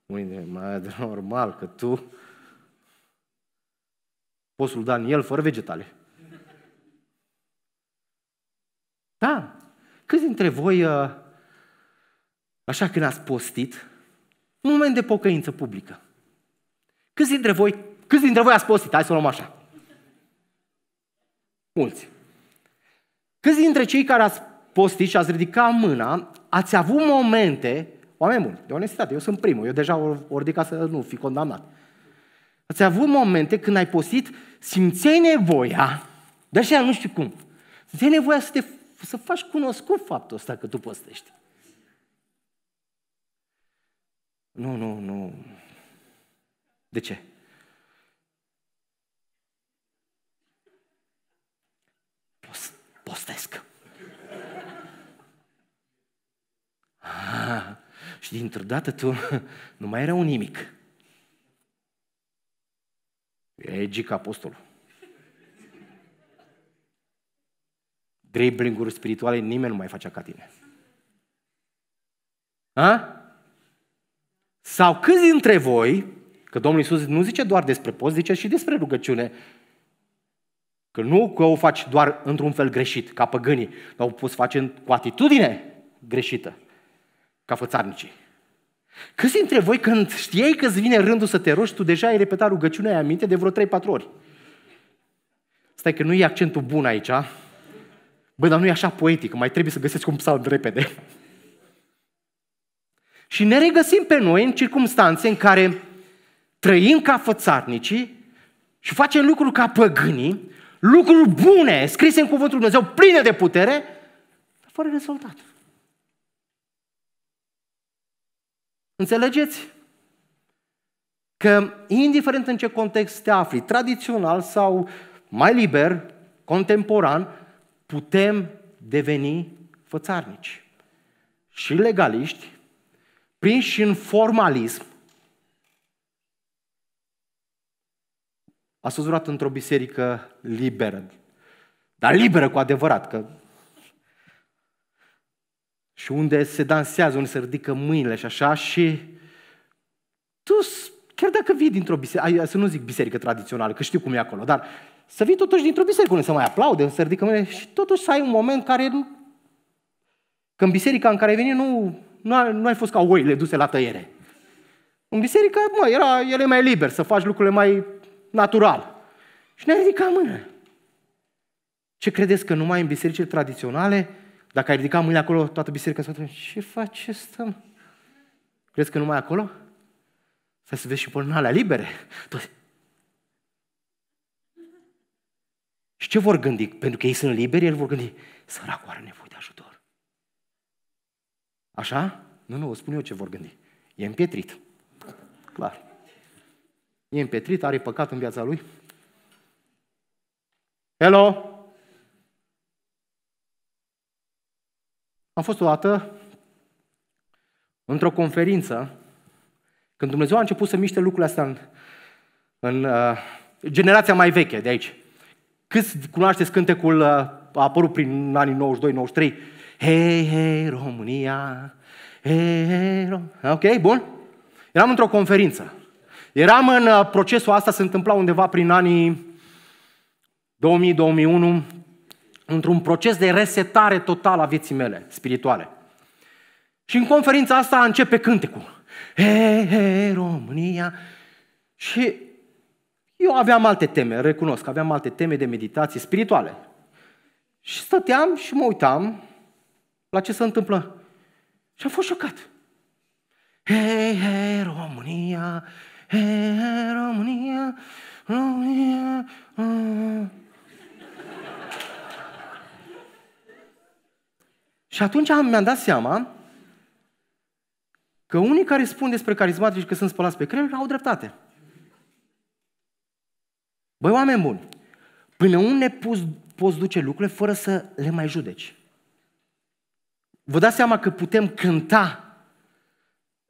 Speaker 1: Mâine, mai normal că tu poți postul Daniel fără vegetale. Da. Câți dintre voi, uh, așa când ați postit, un moment de pocăință publică, Câți dintre voi, câți dintre voi ați postit? Hai să o luăm așa. Mulți. Câți dintre cei care ați postit și ați ridicat mâna, ați avut momente, oameni buni, de onestitate, eu sunt primul, eu deja o ridicat să nu fi condamnat. Ați avut momente când ai postit, simțeai nevoia, dar și nu știu cum, simțeai nevoia să, te, să faci cunoscut faptul ăsta că tu postești. Nu, nu, nu. De ce? Post, postesc. Ah, și dintr-o dată tu nu mai era un nimic. E Gica Apostolul. dribbling-uri spirituale, nimeni nu mai face ca tine. A? Sau câți dintre voi Că Domnul Isus nu zice doar despre post, zice și despre rugăciune. Că nu că o faci doar într-un fel greșit, ca păgânii, dar o poți face cu atitudine greșită, ca fățarnicii. Câți dintre voi când știai că îți vine rândul să te rogi, tu deja ai repetat rugăciunea aia minte de vreo 3-4 ori. Stai că nu e accentul bun aici, a? Bă, dar nu e așa poetic, mai trebuie să găsesc un psalm repede. Și ne regăsim pe noi în circunstanțe în care trăim ca fățarnicii și facem lucruri ca păgânii, lucruri bune, scrise în Cuvântul Lui Dumnezeu, pline de putere, dar fără rezultat. Înțelegeți? Că indiferent în ce context te afli, tradițional sau mai liber, contemporan, putem deveni fățarnici și legaliști, prinși în formalism, A fost într-o biserică liberă, dar liberă cu adevărat, că și unde se dansează, unde se ridică mâinile și așa și tu, chiar dacă vii dintr-o biserică, să nu zic biserică tradițională, că știu cum e acolo, dar să vii totuși dintr-o biserică unde să mai aplaude, unde să ridică mâinile și totuși să ai un moment care că în biserica în care ai venit nu, nu, nu ai fost ca oile duse la tăiere. În biserică, mă, era, el e mai liber să faci lucrurile mai natural. Și ne-a ridicat mâna. Ce credeți că numai în bisericile tradiționale, dacă ai ridicat mâna acolo, toată biserica s-a ce faci, ce stăm? Crezi că numai acolo? Să să vezi și alea libere. Tot... Și ce vor gândi? Pentru că ei sunt liberi, el vor gândi, săracul are nevoie de ajutor. Așa? Nu, nu, o spun eu ce vor gândi. E împietrit. Clar. E împetrit, are păcat în viața lui? Hello? Am fost o dată într-o conferință, când Dumnezeu a început să miște lucrurile astea în, în uh, generația mai veche de aici. Câți cunoașteți cântecul uh, a apărut prin anii 92-93? Hei, hei, România, hei, hei, România! Ok, bun? Eram într-o conferință Eram în uh, procesul asta, se întâmpla undeva prin anii 2000-2001, într-un proces de resetare totală a vieții mele spirituale. Și în conferința asta începe cântecul. He, he, România. Și eu aveam alte teme, recunosc, aveam alte teme de meditație spirituale. Și stăteam și mă uitam la ce se întâmplă. Și am fost șocat. Hei, hei, România, Hey, hey, România, România, România. Și atunci mi-am dat seama că unii care spun despre carismatici că sunt spălați pe creier au dreptate. Băi, oameni buni, până unde poți, poți duce lucrurile fără să le mai judeci? Vă dați seama că putem cânta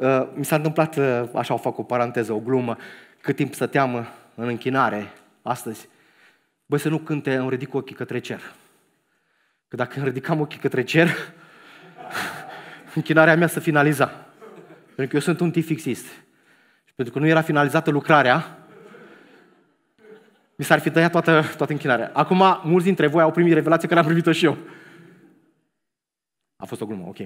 Speaker 1: Uh, mi s-a întâmplat, uh, așa o fac o paranteză, o glumă, cât timp stăteam uh, în închinare astăzi, băi să nu cânte, îmi ridic ochii către cer. Că dacă îmi ridicam ochii către cer, închinarea mea să finaliza. Pentru că eu sunt un tifixist. Și pentru că nu era finalizată lucrarea, mi s-ar fi tăiat toată, toată închinarea. Acum, mulți dintre voi au primit revelație care am primit-o și eu. A fost o glumă, ok.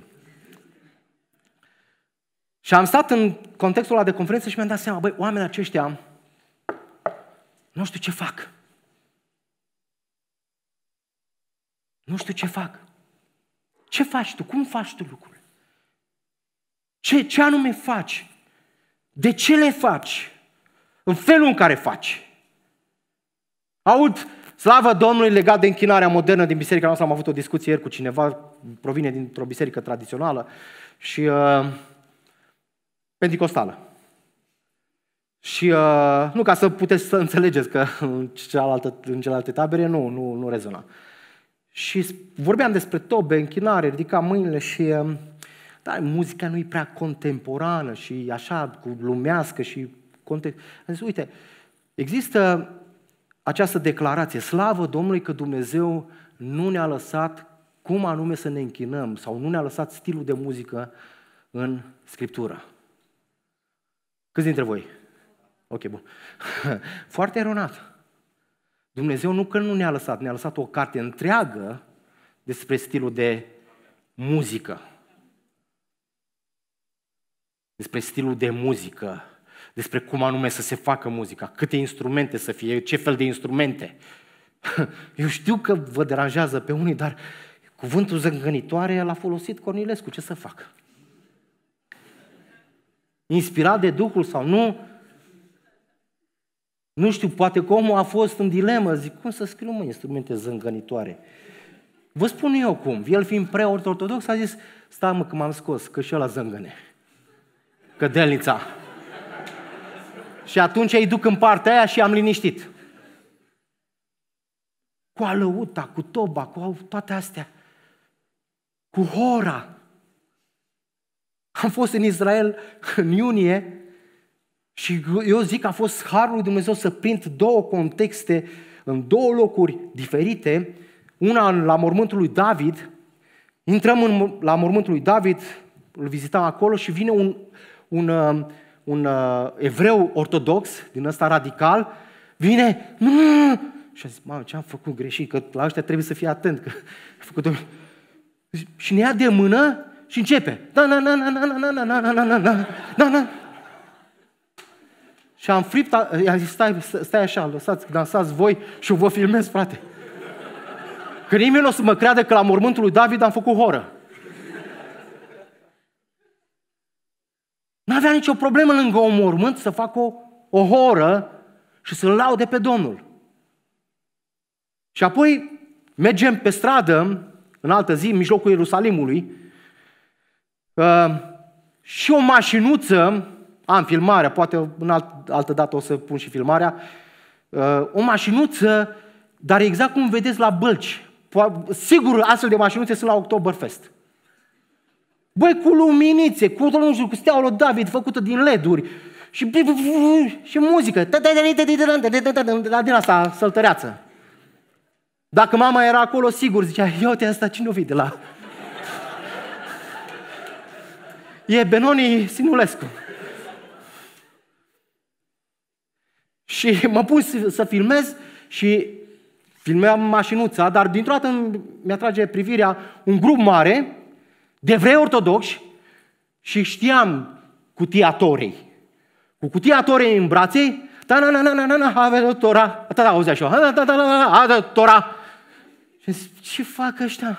Speaker 1: Și am stat în contextul ăla de conferință și mi-am dat seama, băi, oamenii aceștia nu știu ce fac. Nu știu ce fac. Ce faci tu? Cum faci tu lucrurile? Ce, ce anume faci? De ce le faci? În felul în care faci. Aud, slavă Domnului, legat de închinarea modernă din biserica noastră, am avut o discuție ieri cu cineva, provine dintr-o biserică tradițională și uh, pentecostală. Și uh, nu ca să puteți să înțelegeți că în celelalte, în celelalte tabere nu, nu, nu rezona. Și vorbeam despre tobe, închinare, ridica mâinile și uh, um, dar muzica nu e prea contemporană și așa, cu lumească și context. Am zis, uite, există această declarație, slavă Domnului că Dumnezeu nu ne-a lăsat cum anume să ne închinăm sau nu ne-a lăsat stilul de muzică în Scriptură. Câți dintre voi? Ok, bun. Foarte eronat. Dumnezeu nu că nu ne-a lăsat, ne-a lăsat o carte întreagă despre stilul de muzică. Despre stilul de muzică, despre cum anume să se facă muzica, câte instrumente să fie, ce fel de instrumente. Eu știu că vă deranjează pe unii, dar cuvântul zângănitoare l-a folosit Cornilescu, ce să fac? inspirat de Duhul sau nu, nu știu, poate că omul a fost în dilemă, zic, cum să scriu, mă, instrumente zângănitoare? Vă spun eu cum, el fiind preot ortodox a zis, stai mă că m-am scos, că și ăla zângăne, că delnița. și atunci îi duc în partea aia și am liniștit. Cu alăuta, cu toba, cu toate astea, cu hora, am fost în Israel în iunie și eu zic că a fost harul lui Dumnezeu să prind două contexte în două locuri diferite, una la mormântul lui David, intrăm în, la mormântul lui David, îl vizitam acolo și vine un, un, um, un, un uh, evreu ortodox, din ăsta radical, vine, și a zis, mamă, ce am făcut greșit, că la ăștia trebuie să fie atent, că făcut... Și ne ia de mână și începe. Na, na, na, na, na, na, na, na, na, na, na, na, na, na. Și am fript, i-am zis, stai, stai așa, lăsați, dansați voi și vă filmez, frate. Că nimeni nu o să mă creadă că la mormântul lui David am făcut horă. N-avea nicio problemă lângă un mormânt să fac o, o horă și să-L laude pe Domnul. Și apoi mergem pe stradă, în altă zi, în mijlocul Ierusalimului, și o mașinuță, am filmarea, poate în alt, altă dată o să pun și filmarea, uh, o mașinuță, dar exact cum vedeți la bălci. Sigur, astfel de mașinuțe sunt la Oktoberfest. Băi, cu luminițe, cu, nu știu, cu steaua lui David făcută din leduri și, și muzică. la din asta, săltăreață. Dacă mama era acolo, sigur, zicea, ia te asta, cine o de la E Benoni Sinulescu. Și mă pun să filmez și filmeam mașinuța, dar dintr-o dată mi-atrage privirea un grup mare de vrei ortodoxi și știam cutia Torei. Cu cutia Torei în brațe, ta na na na na na na ave tora, ta auzi așa, ta ta ta ta ta tora. Și ce fac ăștia?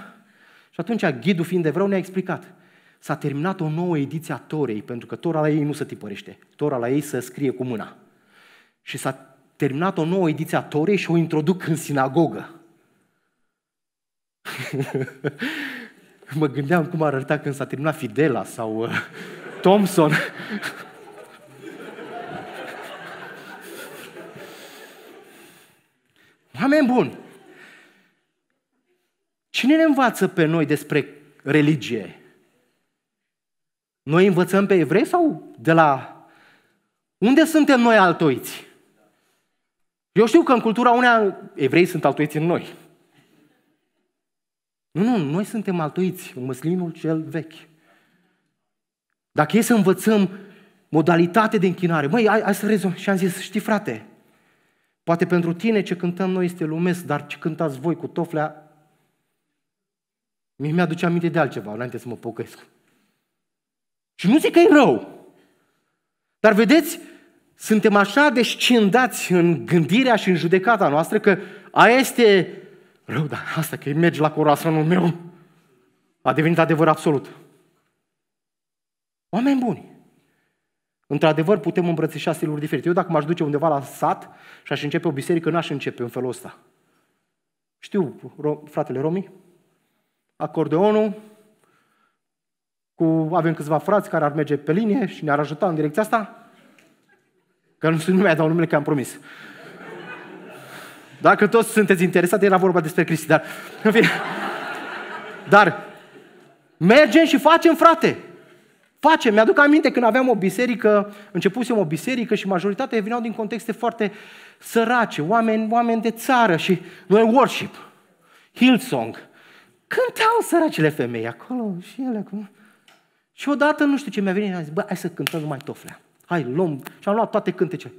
Speaker 1: Și atunci ghidul fiind de vreo ne-a explicat s-a terminat o nouă ediție a Torei, pentru că Tora la ei nu se tipărește. Tora la ei se scrie cu mâna. Și s-a terminat o nouă ediție a Torei și o introduc în sinagogă. mă gândeam cum ar arăta când s-a terminat Fidela sau uh, Thompson. Oameni buni! Cine ne învață pe noi despre religie? Noi învățăm pe evrei sau de la... Unde suntem noi altoiți? Eu știu că în cultura unea evrei sunt altoiți în noi. Nu, nu, noi suntem altoiți în măslinul cel vechi. Dacă e să învățăm modalitate de închinare, măi, hai, hai să rezum. Și am zis, știi frate, poate pentru tine ce cântăm noi este lumesc, dar ce cântați voi cu toflea, mi-aduce aminte de altceva, înainte să mă pocăiesc. Și nu zic că e rău. Dar vedeți, suntem așa scindați în gândirea și în judecata noastră că aia este rău, dar asta că mergi la corazonul meu a devenit adevăr absolut. Oameni buni, într-adevăr putem îmbrățișa stiluri diferite. Eu dacă m-aș duce undeva la sat și aș începe o biserică, n-aș începe în felul ăsta. Știu, ro- fratele Romi, acordeonul, cu, avem câțiva frați care ar merge pe linie și ne-ar ajuta în direcția asta? Că nu sunt numai, dau numele că am promis. Dacă toți sunteți interesați, era vorba despre Cristi, dar... În fine. Dar mergem și facem, frate. Facem. Mi-aduc aminte când aveam o biserică, începusem o biserică și majoritatea veneau din contexte foarte sărace, oameni, oameni de țară și noi worship, Hillsong. Cântau săracele femei acolo și ele acum. Și odată, nu știu ce, mi-a venit și am zis, bă, hai să cântăm numai toflea. Hai, luăm. Și am luat toate cântece.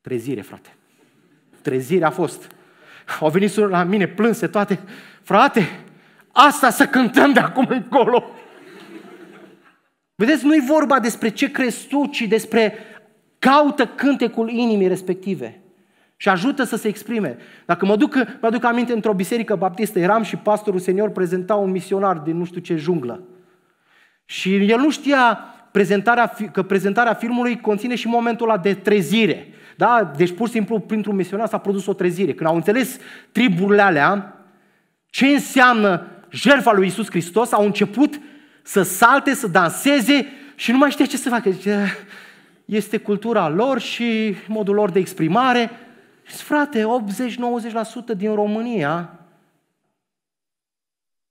Speaker 1: Trezire, frate. Trezire a fost. Au venit surori la mine, plânse toate. Frate, asta să cântăm de acum încolo. Vedeți, nu-i vorba despre ce crezi tu, ci despre caută cântecul inimii respective. Și ajută să se exprime. Dacă mă duc, mă duc aminte într-o biserică baptistă, eram și pastorul senior prezenta un misionar din nu știu ce junglă. Și el nu știa prezentarea, că prezentarea filmului conține și momentul ăla de trezire. Da? Deci pur și simplu printr-un misionar s-a produs o trezire. Când au înțeles triburile alea ce înseamnă jertfa lui Isus Hristos, au început să salte, să danseze și nu mai știa ce să facă. Este cultura lor și modul lor de exprimare. Și frate, 80-90% din România,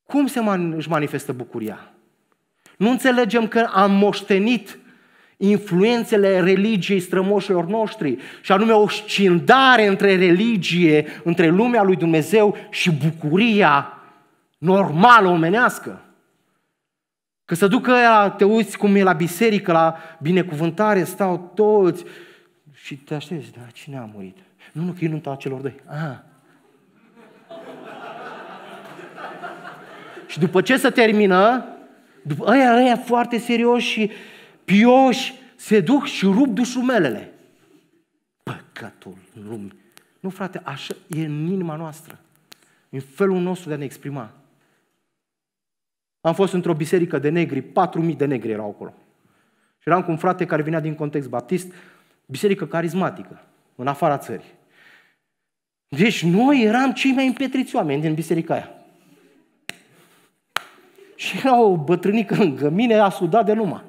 Speaker 1: cum se man- își manifestă bucuria? Nu înțelegem că am moștenit influențele religiei strămoșilor noștri și anume o scindare între religie, între lumea lui Dumnezeu și bucuria normală omenească. Că să ducă ea, te uiți cum e la biserică, la binecuvântare, stau toți și te aștepți, dar cine a murit? Nu, nu, că e nunta celor doi. Ah. și după ce se termină, după aia, aia foarte serioși și pioși se duc și rup dușumelele. Păcatul, lumii. Nu, frate, așa e în inima noastră. În felul nostru de a ne exprima. Am fost într-o biserică de negri, 4.000 de negri erau acolo. Și eram cu un frate care venea din context baptist, biserică carismatică, în afara țării. Deci noi eram cei mai împetriți oameni din biserica aia. Și era o bătrânică lângă mine, a sudat de numă.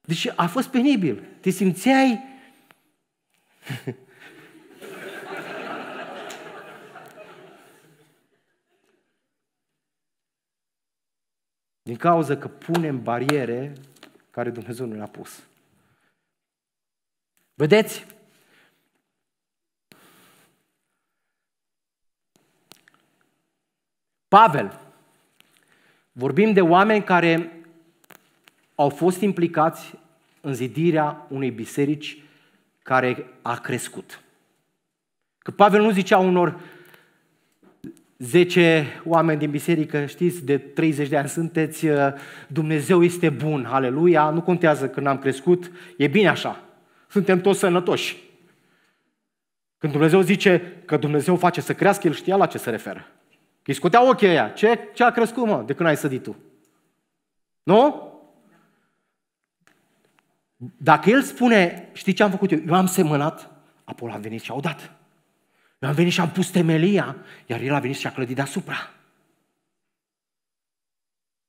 Speaker 1: Deci a fost penibil. Te simțeai... Din cauza că punem bariere care Dumnezeu nu le-a pus. Vedeți? Pavel. Vorbim de oameni care au fost implicați în zidirea unei biserici care a crescut. Că Pavel nu zicea unor 10 oameni din biserică, știți, de 30 de ani sunteți, uh, Dumnezeu este bun, aleluia, nu contează că am crescut, e bine așa, suntem toți sănătoși. Când Dumnezeu zice că Dumnezeu face să crească, El știa la ce se referă. Că îi scotea ochii aia. Ce, ce a crescut, mă, de când ai sădit tu? Nu? Dacă el spune, știi ce am făcut eu? Eu am semănat, Apoi am venit și au dat. Eu am venit și am pus temelia, iar el a venit și a clădit deasupra.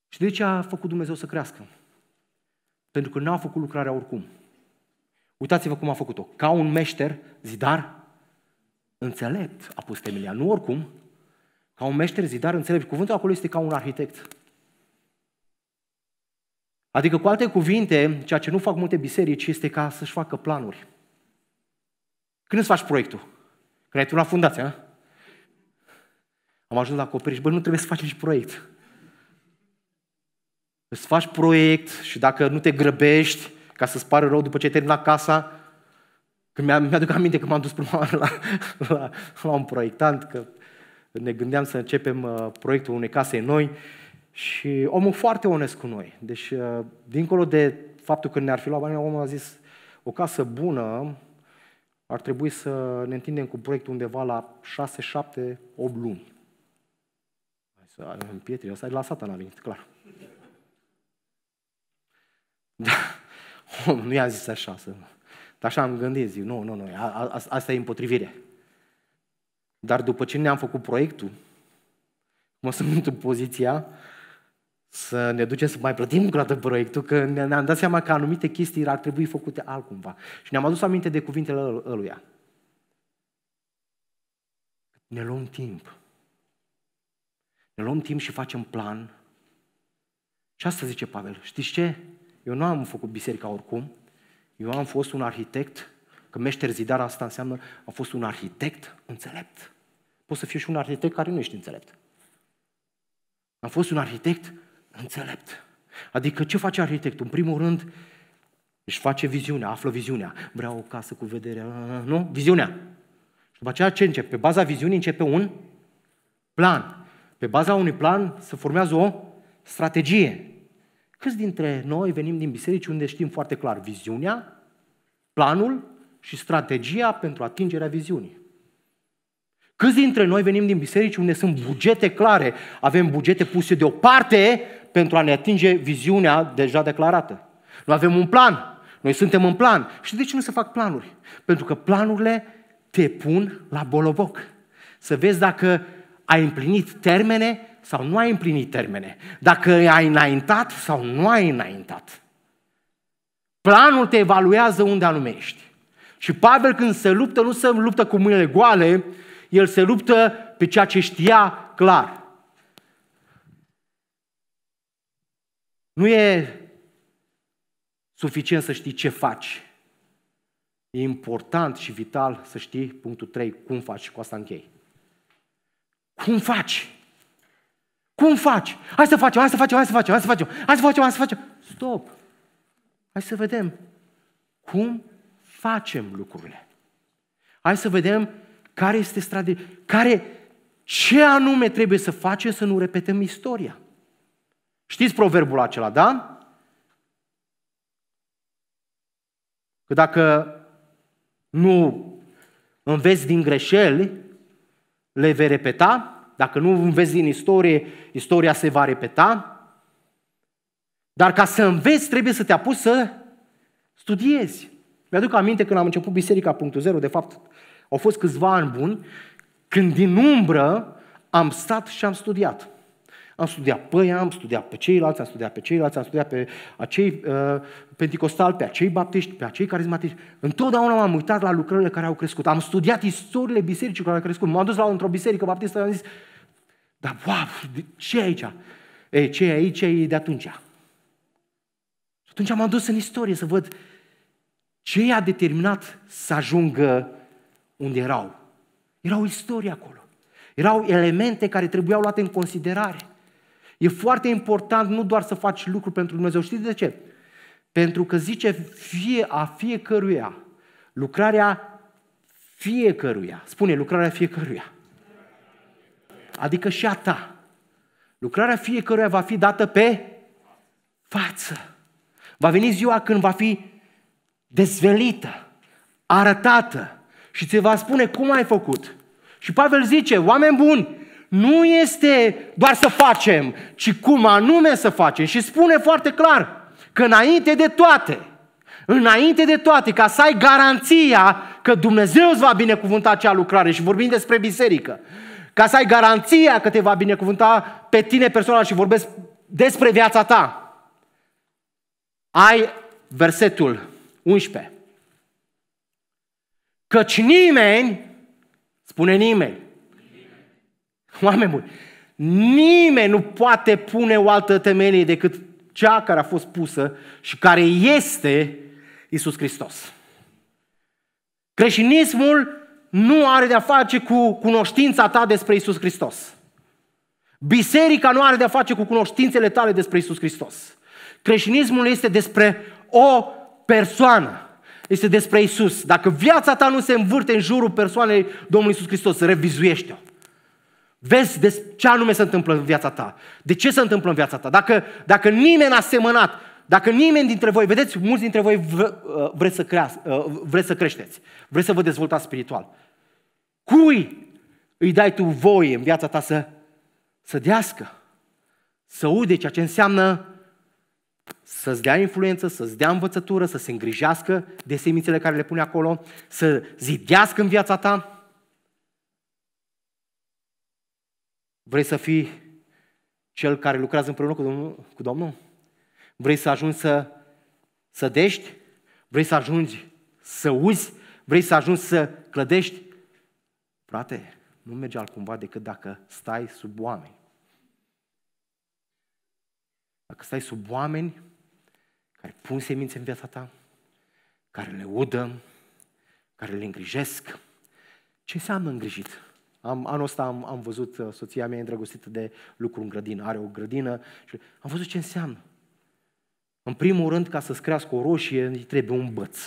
Speaker 1: Și de ce a făcut Dumnezeu să crească? Pentru că n-a făcut lucrarea oricum. Uitați-vă cum a făcut-o. Ca un meșter, zidar, înțelept a pus temelia. Nu oricum, ca un meșter zidar, înțelegi, cuvântul acolo este ca un arhitect. Adică, cu alte cuvinte, ceea ce nu fac multe biserici este ca să-și facă planuri. Când îți faci proiectul? Când ai tu la fundație, Am ajuns la acoperiș, Bă, nu trebuie să faci nici proiect. Îți faci proiect și dacă nu te grăbești, ca să-ți pară rău după ce ai terminat casa, când mi-aduc aminte că m-am dus prima oară la, la, la un proiectant, că ne gândeam să începem uh, proiectul unei case noi și omul foarte onest cu noi. Deci, uh, dincolo de faptul că ne-ar fi luat banii, omul a zis, o casă bună ar trebui să ne întindem cu proiectul undeva la 6, 7, 8 luni. Hai să avem pietri, ăsta e la satan a venit, clar. Da, nu i-am zis așa, să... dar așa am gândit, zic, nu, nu, nu, a, a, asta e împotrivire. Dar după ce ne-am făcut proiectul, mă sunt în poziția să ne ducem să mai plătim încă o proiectul, că ne-am dat seama că anumite chestii ar trebui făcute altcumva. Și ne-am adus aminte de cuvintele ăluia. Ne luăm timp. Ne luăm timp și facem plan. Și asta zice Pavel. Știți ce? Eu nu am făcut biserica oricum. Eu am fost un arhitect Că meșter zidar asta înseamnă a fost un arhitect înțelept. Poți să fiu și un arhitect care nu ești înțelept. Am fost un arhitect înțelept. Adică ce face arhitectul? În primul rând, își face viziunea, află viziunea. Vreau o casă cu vedere, nu? Viziunea. Și după aceea ce începe? Pe baza viziunii începe un plan. Pe baza unui plan se formează o strategie. Câți dintre noi venim din biserici unde știm foarte clar viziunea, planul și strategia pentru atingerea viziunii. Câți dintre noi venim din biserici unde sunt bugete clare, avem bugete puse deoparte pentru a ne atinge viziunea deja declarată. Noi avem un plan, noi suntem în plan. Și de ce nu se fac planuri? Pentru că planurile te pun la boloboc. Să vezi dacă ai împlinit termene sau nu ai împlinit termene. Dacă ai înaintat sau nu ai înaintat. Planul te evaluează unde anume ești. Și Pavel când se luptă, nu se luptă cu mâinile goale, el se luptă pe ceea ce știa clar. Nu e suficient să știi ce faci. E important și vital să știi, punctul 3, cum faci cu asta închei. Cum faci? Cum faci? Hai să facem, hai să facem, hai să facem, hai să facem, hai să facem, hai să facem. Stop! Hai să vedem. Cum facem lucrurile. Hai să vedem care este strategia, care, ce anume trebuie să facem să nu repetăm istoria. Știți proverbul acela, da? Că dacă nu înveți din greșeli, le vei repeta. Dacă nu înveți din istorie, istoria se va repeta. Dar ca să înveți, trebuie să te apuci să studiezi. Mi-aduc aminte când am început Biserica.0, de fapt au fost câțiva ani buni, când din umbră am stat și am studiat. Am studiat pe ea, am studiat pe ceilalți, am studiat pe ceilalți, am studiat pe acei uh, penticostali, pe acei baptiști, pe acei carismatici. Întotdeauna m-am uitat la lucrările care au crescut. Am studiat istoriile bisericii care au crescut. M-am dus la într-o biserică baptistă și am zis, dar wow, ce e aici? Ei, ce e aici, e de atunci? Și atunci m-am dus în istorie să văd ce i-a determinat să ajungă unde erau? Era o istorie acolo. Erau elemente care trebuiau luate în considerare. E foarte important nu doar să faci lucruri pentru Dumnezeu. Știți de ce? Pentru că zice fie a fiecăruia, lucrarea fiecăruia. Spune lucrarea fiecăruia. Adică și a ta. Lucrarea fiecăruia va fi dată pe față. Va veni ziua când va fi dezvelită, arătată și ți va spune cum ai făcut. Și Pavel zice, oameni buni, nu este doar să facem, ci cum anume să facem. Și spune foarte clar că înainte de toate, înainte de toate, ca să ai garanția că Dumnezeu îți va binecuvânta acea lucrare și vorbim despre biserică, ca să ai garanția că te va binecuvânta pe tine personal și vorbesc despre viața ta, ai versetul 11. Căci nimeni, spune nimeni, oameni buni, nimeni nu poate pune o altă temelie decât cea care a fost pusă și care este Isus Hristos. Creștinismul nu are de-a face cu cunoștința ta despre Isus Hristos. Biserica nu are de-a face cu cunoștințele tale despre Isus Hristos. Creștinismul este despre o persoană. Este despre Isus. Dacă viața ta nu se învârte în jurul persoanei Domnului Isus Hristos, revizuiește-o. Vezi de ce anume se întâmplă în viața ta. De ce se întâmplă în viața ta. Dacă, dacă nimeni a semănat, dacă nimeni dintre voi, vedeți, mulți dintre voi uh, vreți să, creați, uh, vreți să creșteți, vreți să vă dezvoltați spiritual. Cui îi dai tu voie în viața ta să, să dească? Să ude ceea ce înseamnă să-ți dea influență, să-ți dea învățătură, să se îngrijească de semințele care le pune acolo, să zidească în viața ta. Vrei să fii cel care lucrează împreună cu Domnul? Cu Domnul? Vrei să ajungi să, să dești? Vrei să ajungi să uzi? Vrei să ajungi să clădești? Frate, nu merge altcumva decât dacă stai sub oameni. Dacă stai sub oameni, care pun semințe în viața ta, care le udă, care le îngrijesc. Ce înseamnă îngrijit? Am, anul ăsta am, am văzut uh, soția mea îndrăgostită de lucru în grădină, are o grădină și am văzut ce înseamnă. În primul rând, ca să-ți crească o roșie, îi trebuie un băț.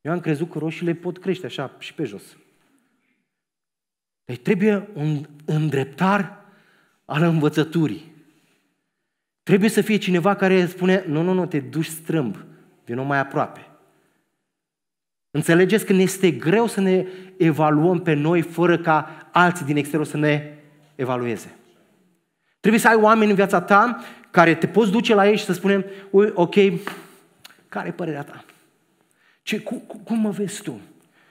Speaker 1: Eu am crezut că roșiile pot crește așa și pe jos. Deci trebuie un îndreptar al învățăturii. Trebuie să fie cineva care spune, nu, nu, nu, te duci strâmb, vină mai aproape. Înțelegeți că ne este greu să ne evaluăm pe noi fără ca alții din exterior să ne evalueze. Trebuie să ai oameni în viața ta care te poți duce la ei și să spunem, ui, ok, care e părerea ta? Ce, cu, cu, cum mă vezi tu?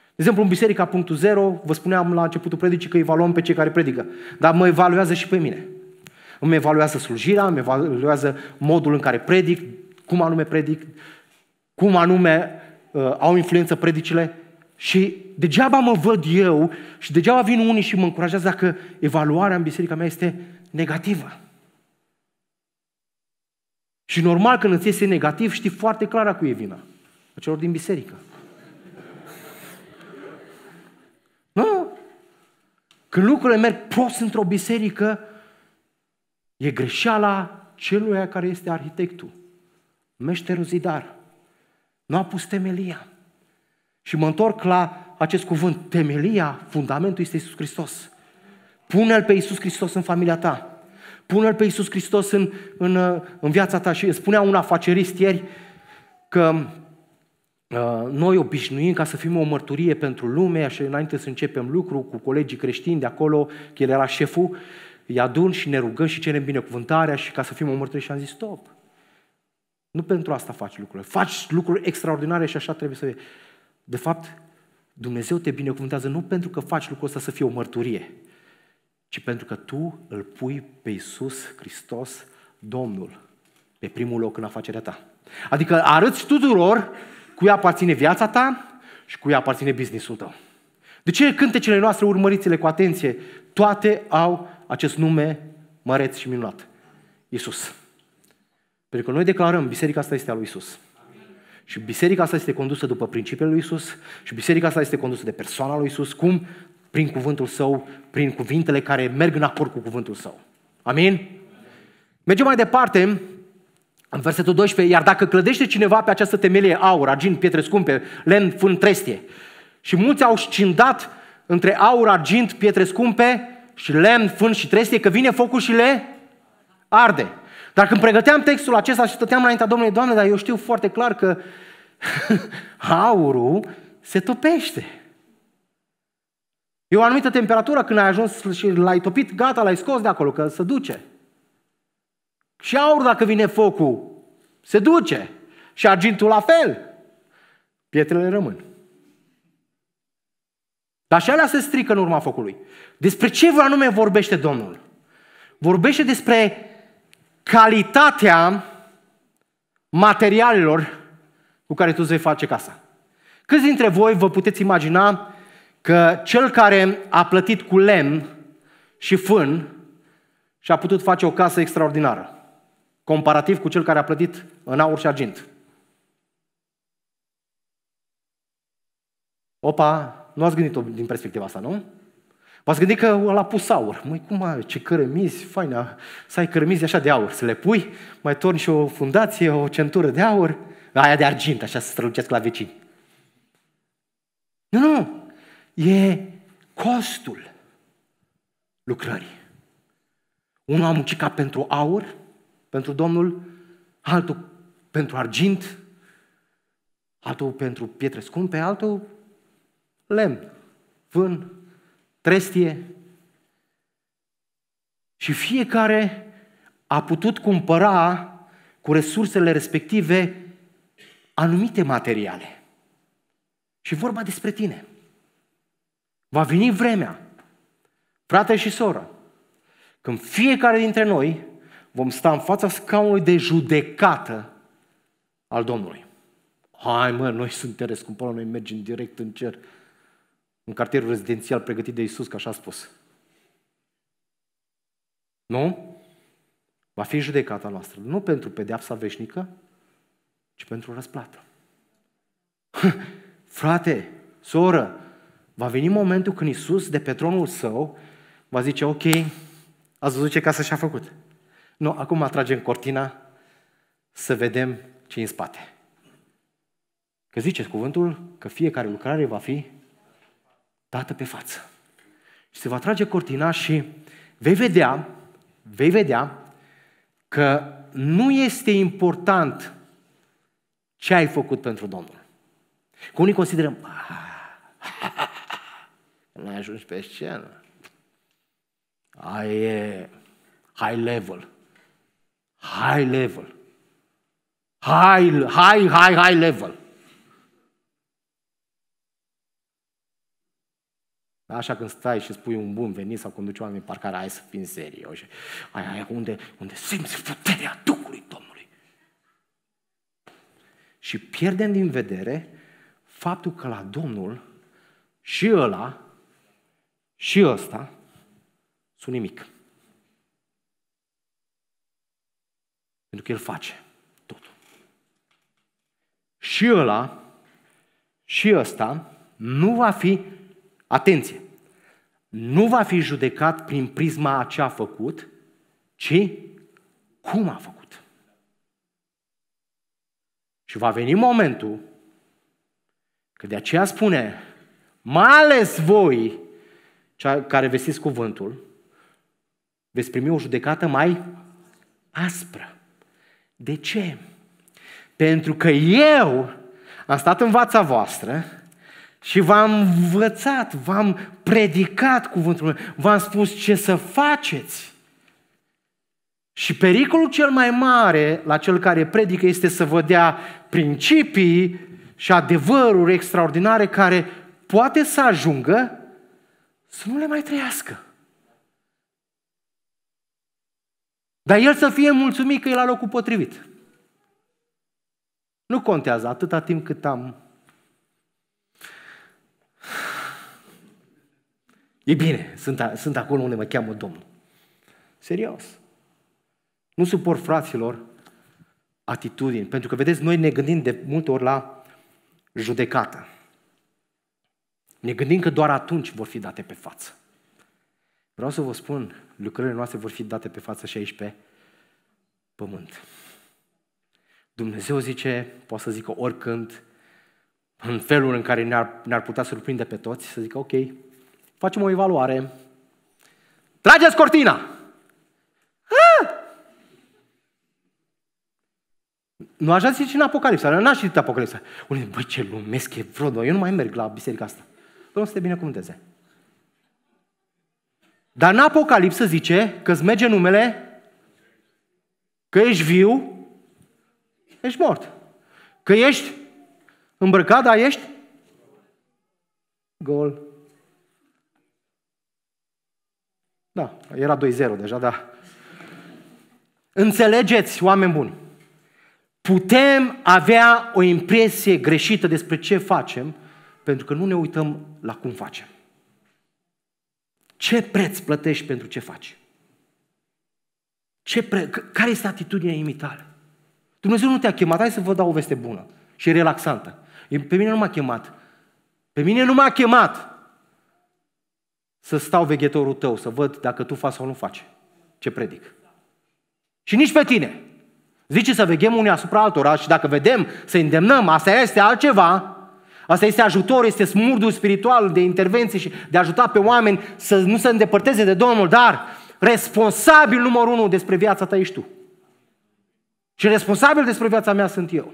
Speaker 1: De exemplu, în Biserica.0, vă spuneam la începutul predicii că evaluăm pe cei care predică, dar mă evaluează și pe mine. Îmi evaluează slujirea, îmi evaluează modul în care predic, cum anume predic, cum anume uh, au influență predicile și degeaba mă văd eu și degeaba vin unii și mă încurajează dacă evaluarea în biserica mea este negativă. Și normal când îți este negativ, știi foarte clar cu e vina. A celor din biserică. Nu? Când lucrurile merg prost într-o biserică, E greșeala celuia care este arhitectul, meșterul zidar. Nu a pus temelia. Și mă întorc la acest cuvânt, temelia, fundamentul este Isus Hristos. Pune-L pe Isus Hristos în familia ta. Pune-L pe Isus Hristos în, în, în viața ta. Și spunea un afacerist ieri că uh, noi obișnuim ca să fim o mărturie pentru lume, așa înainte să începem lucru cu colegii creștini de acolo, că el era șeful, îi adun și ne rugăm și cerem binecuvântarea și ca să fim o mărturie și am zis stop. Nu pentru asta faci lucrurile. Faci lucruri extraordinare și așa trebuie să fie. De fapt, Dumnezeu te binecuvântează nu pentru că faci lucrul ăsta să fie o mărturie, ci pentru că tu îl pui pe Iisus Hristos, Domnul, pe primul loc în afacerea ta. Adică arăți tuturor cui aparține viața ta și cui aparține businessul tău. De ce cântecele noastre, urmăriți-le cu atenție, toate au acest nume măreț și minunat. Iisus. Pentru că noi declarăm, biserica asta este a lui Iisus Și biserica asta este condusă după principiile lui Iisus și biserica asta este condusă de persoana lui Iisus, cum? Prin cuvântul său, prin cuvintele care merg în acord cu cuvântul său. Amin? Mergem mai departe în versetul 12, iar dacă clădește cineva pe această temelie aur, argint, pietre scumpe, lemn, fân, trestie, și mulți au scindat între aur, argint, pietre scumpe, și lemn, fân și trestie, că vine focul și le arde. Dar când pregăteam textul acesta și stăteam înaintea Domnului, Doamne, dar eu știu foarte clar că aurul se topește. E o anumită temperatură când ai ajuns și l-ai topit, gata, l-ai scos de acolo, că se duce. Și aurul, dacă vine focul, se duce. Și argintul la fel. Pietrele rămân. Dar și alea se strică în urma focului. Despre ce vă anume vorbește Domnul? Vorbește despre calitatea materialelor cu care tu îți vei face casa. Câți dintre voi vă puteți imagina că cel care a plătit cu lemn și fân și a putut face o casă extraordinară, comparativ cu cel care a plătit în aur și argint? Opa, nu ați gândit-o din perspectiva asta, nu? V-ați gândit că l-a pus aur. Măi, cum ai, ce cărămizi, faina, să ai cărămizi așa de aur. Să le pui, mai torni și o fundație, o centură de aur, aia de argint, așa să strălucească la vecini. Nu, nu. E costul lucrării. Unul a muncit ca pentru aur, pentru Domnul, altul pentru argint, altul pentru pietre scumpe, altul lemn, vân, trestie. Și fiecare a putut cumpăra cu resursele respective anumite materiale. Și vorba despre tine. Va veni vremea, frate și soră, când fiecare dintre noi vom sta în fața scaunului de judecată al Domnului. Hai mă, noi suntem răscumpărați, noi mergem direct în cer. Un cartier rezidențial pregătit de Isus, ca așa a spus. Nu? Va fi judecata noastră. Nu pentru pedeapsa veșnică, ci pentru răsplată. Frate, soră, va veni momentul când Isus de pe tronul său va zice, ok, ați văzut ce casă și-a făcut. Nu, acum atragem cortina să vedem ce în spate. Că zice cuvântul că fiecare lucrare va fi dată pe față. Și se va trage cortina și vei vedea, vei vedea că nu este important ce ai făcut pentru Domnul. Că unii considerăm? nu ai ajuns pe scenă. Ai e high level. High level. High, high, high, high level. Da, așa când stai și spui un bun venit sau conduci oameni în parcare, ai să fim serioși. Ai, ai, unde, unde simți puterea Duhului Domnului. Și pierdem din vedere faptul că la Domnul și ăla și ăsta sunt nimic. Pentru că El face totul. Și ăla și ăsta nu va fi Atenție! Nu va fi judecat prin prisma a ce a făcut, ci cum a făcut. Și va veni momentul că de aceea spune, mai ales voi care vestiți cuvântul, veți primi o judecată mai aspră. De ce? Pentru că eu am stat în fața voastră și v-am învățat, v-am predicat cuvântul meu, v-am spus ce să faceți. Și pericolul cel mai mare la cel care predică este să vă dea principii și adevăruri extraordinare care poate să ajungă să nu le mai trăiască. Dar el să fie mulțumit că e la locul potrivit. Nu contează atâta timp cât am E bine, sunt, sunt acolo unde mă cheamă Domnul. Serios. Nu suport fraților atitudini. Pentru că, vedeți, noi ne gândim de multe ori la judecată. Ne gândim că doar atunci vor fi date pe față. Vreau să vă spun, lucrările noastre vor fi date pe față și aici pe pământ. Dumnezeu zice, poate să zică oricând, în felul în care ne-ar, ne-ar putea surprinde pe toți, să zică, ok, Facem o evaluare. Trageți cortina! Nu așa zice în Apocalipsa, n-aș citit Apocalipsa. Unii zic, băi, ce lumesc e vreodă, eu nu mai merg la biserica asta. Vreau să te binecuvânteze. Dar în Apocalipsă zice că îți merge numele, că ești viu, ești mort. Că ești îmbrăcat, dar ești gol. Da, era 2-0 deja, da. Înțelegeți, oameni buni, putem avea o impresie greșită despre ce facem, pentru că nu ne uităm la cum facem. Ce preț plătești pentru ce faci? Ce pre... Care este atitudinea imitare? Dumnezeu nu te-a chemat, hai să vă dau o veste bună și relaxantă. Pe mine nu m-a chemat. Pe mine nu m-a chemat să stau veghetorul tău, să văd dacă tu faci sau nu faci ce predic. Și nici pe tine. Zice să veghem unii asupra altora și dacă vedem, să îndemnăm, asta este altceva, asta este ajutor, este smurdul spiritual de intervenție și de a ajuta pe oameni să nu se îndepărteze de Domnul, dar responsabil numărul unu despre viața ta ești tu. Și responsabil despre viața mea sunt eu.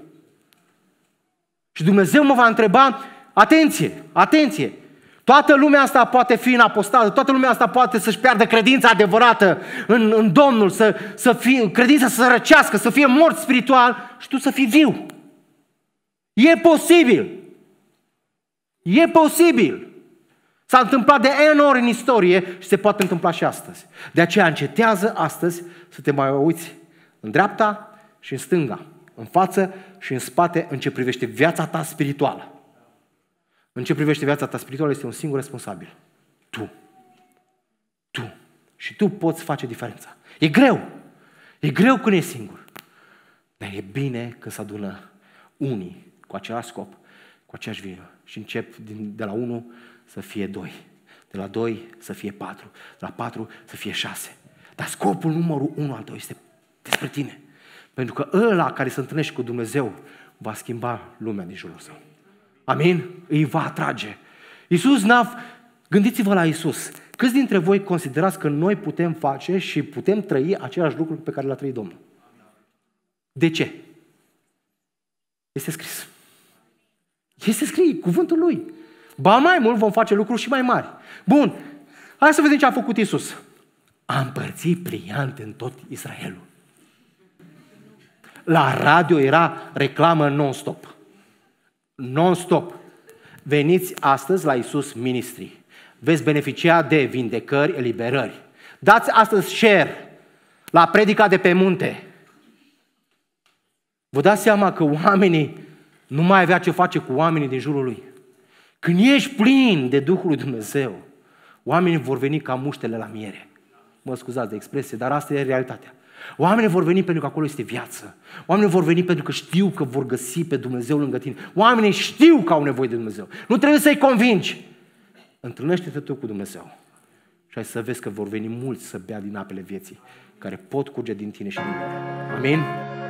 Speaker 1: Și Dumnezeu mă va întreba, atenție, atenție, Toată lumea asta poate fi în apostază, toată lumea asta poate să-și piardă credința adevărată în, în Domnul, să, să fie, credința să răcească, să fie mort spiritual și tu să fii viu. E posibil. E posibil. S-a întâmplat de N ori în istorie și se poate întâmpla și astăzi. De aceea încetează astăzi să te mai uiți în dreapta și în stânga, în față și în spate în ce privește viața ta spirituală. În ce privește viața ta spirituală, este un singur responsabil. Tu. Tu. Și tu poți face diferența. E greu. E greu când e singur. Dar e bine când se adună unii cu același scop, cu aceeași vină. Și încep din, de la unul să fie doi, De la doi să fie patru, De la patru să fie șase. Dar scopul numărul unu al tău este despre tine. Pentru că ăla care se întâlnește cu Dumnezeu va schimba lumea din jurul său. Amin? Îi va atrage. Iisus n-a... Gândiți-vă la Iisus. Câți dintre voi considerați că noi putem face și putem trăi același lucru pe care l-a trăit Domnul? De ce? Este scris. Este scris, cuvântul lui. Ba mai mult vom face lucruri și mai mari. Bun, hai să vedem ce a făcut Isus. A împărțit pliante în tot Israelul. La radio era reclamă non-stop non-stop. Veniți astăzi la Isus Ministrii. Veți beneficia de vindecări, eliberări. Dați astăzi share la predica de pe munte. Vă dați seama că oamenii nu mai avea ce face cu oamenii din jurul lui. Când ești plin de Duhul lui Dumnezeu, oamenii vor veni ca muștele la miere. Mă scuzați de expresie, dar asta e realitatea. Oamenii vor veni pentru că acolo este viață. Oamenii vor veni pentru că știu că vor găsi pe Dumnezeu lângă tine. Oamenii știu că au nevoie de Dumnezeu. Nu trebuie să-i convingi. Întâlnește-te tu cu Dumnezeu. Și ai să vezi că vor veni mulți să bea din apele vieții, care pot curge din tine și din mine. Amin?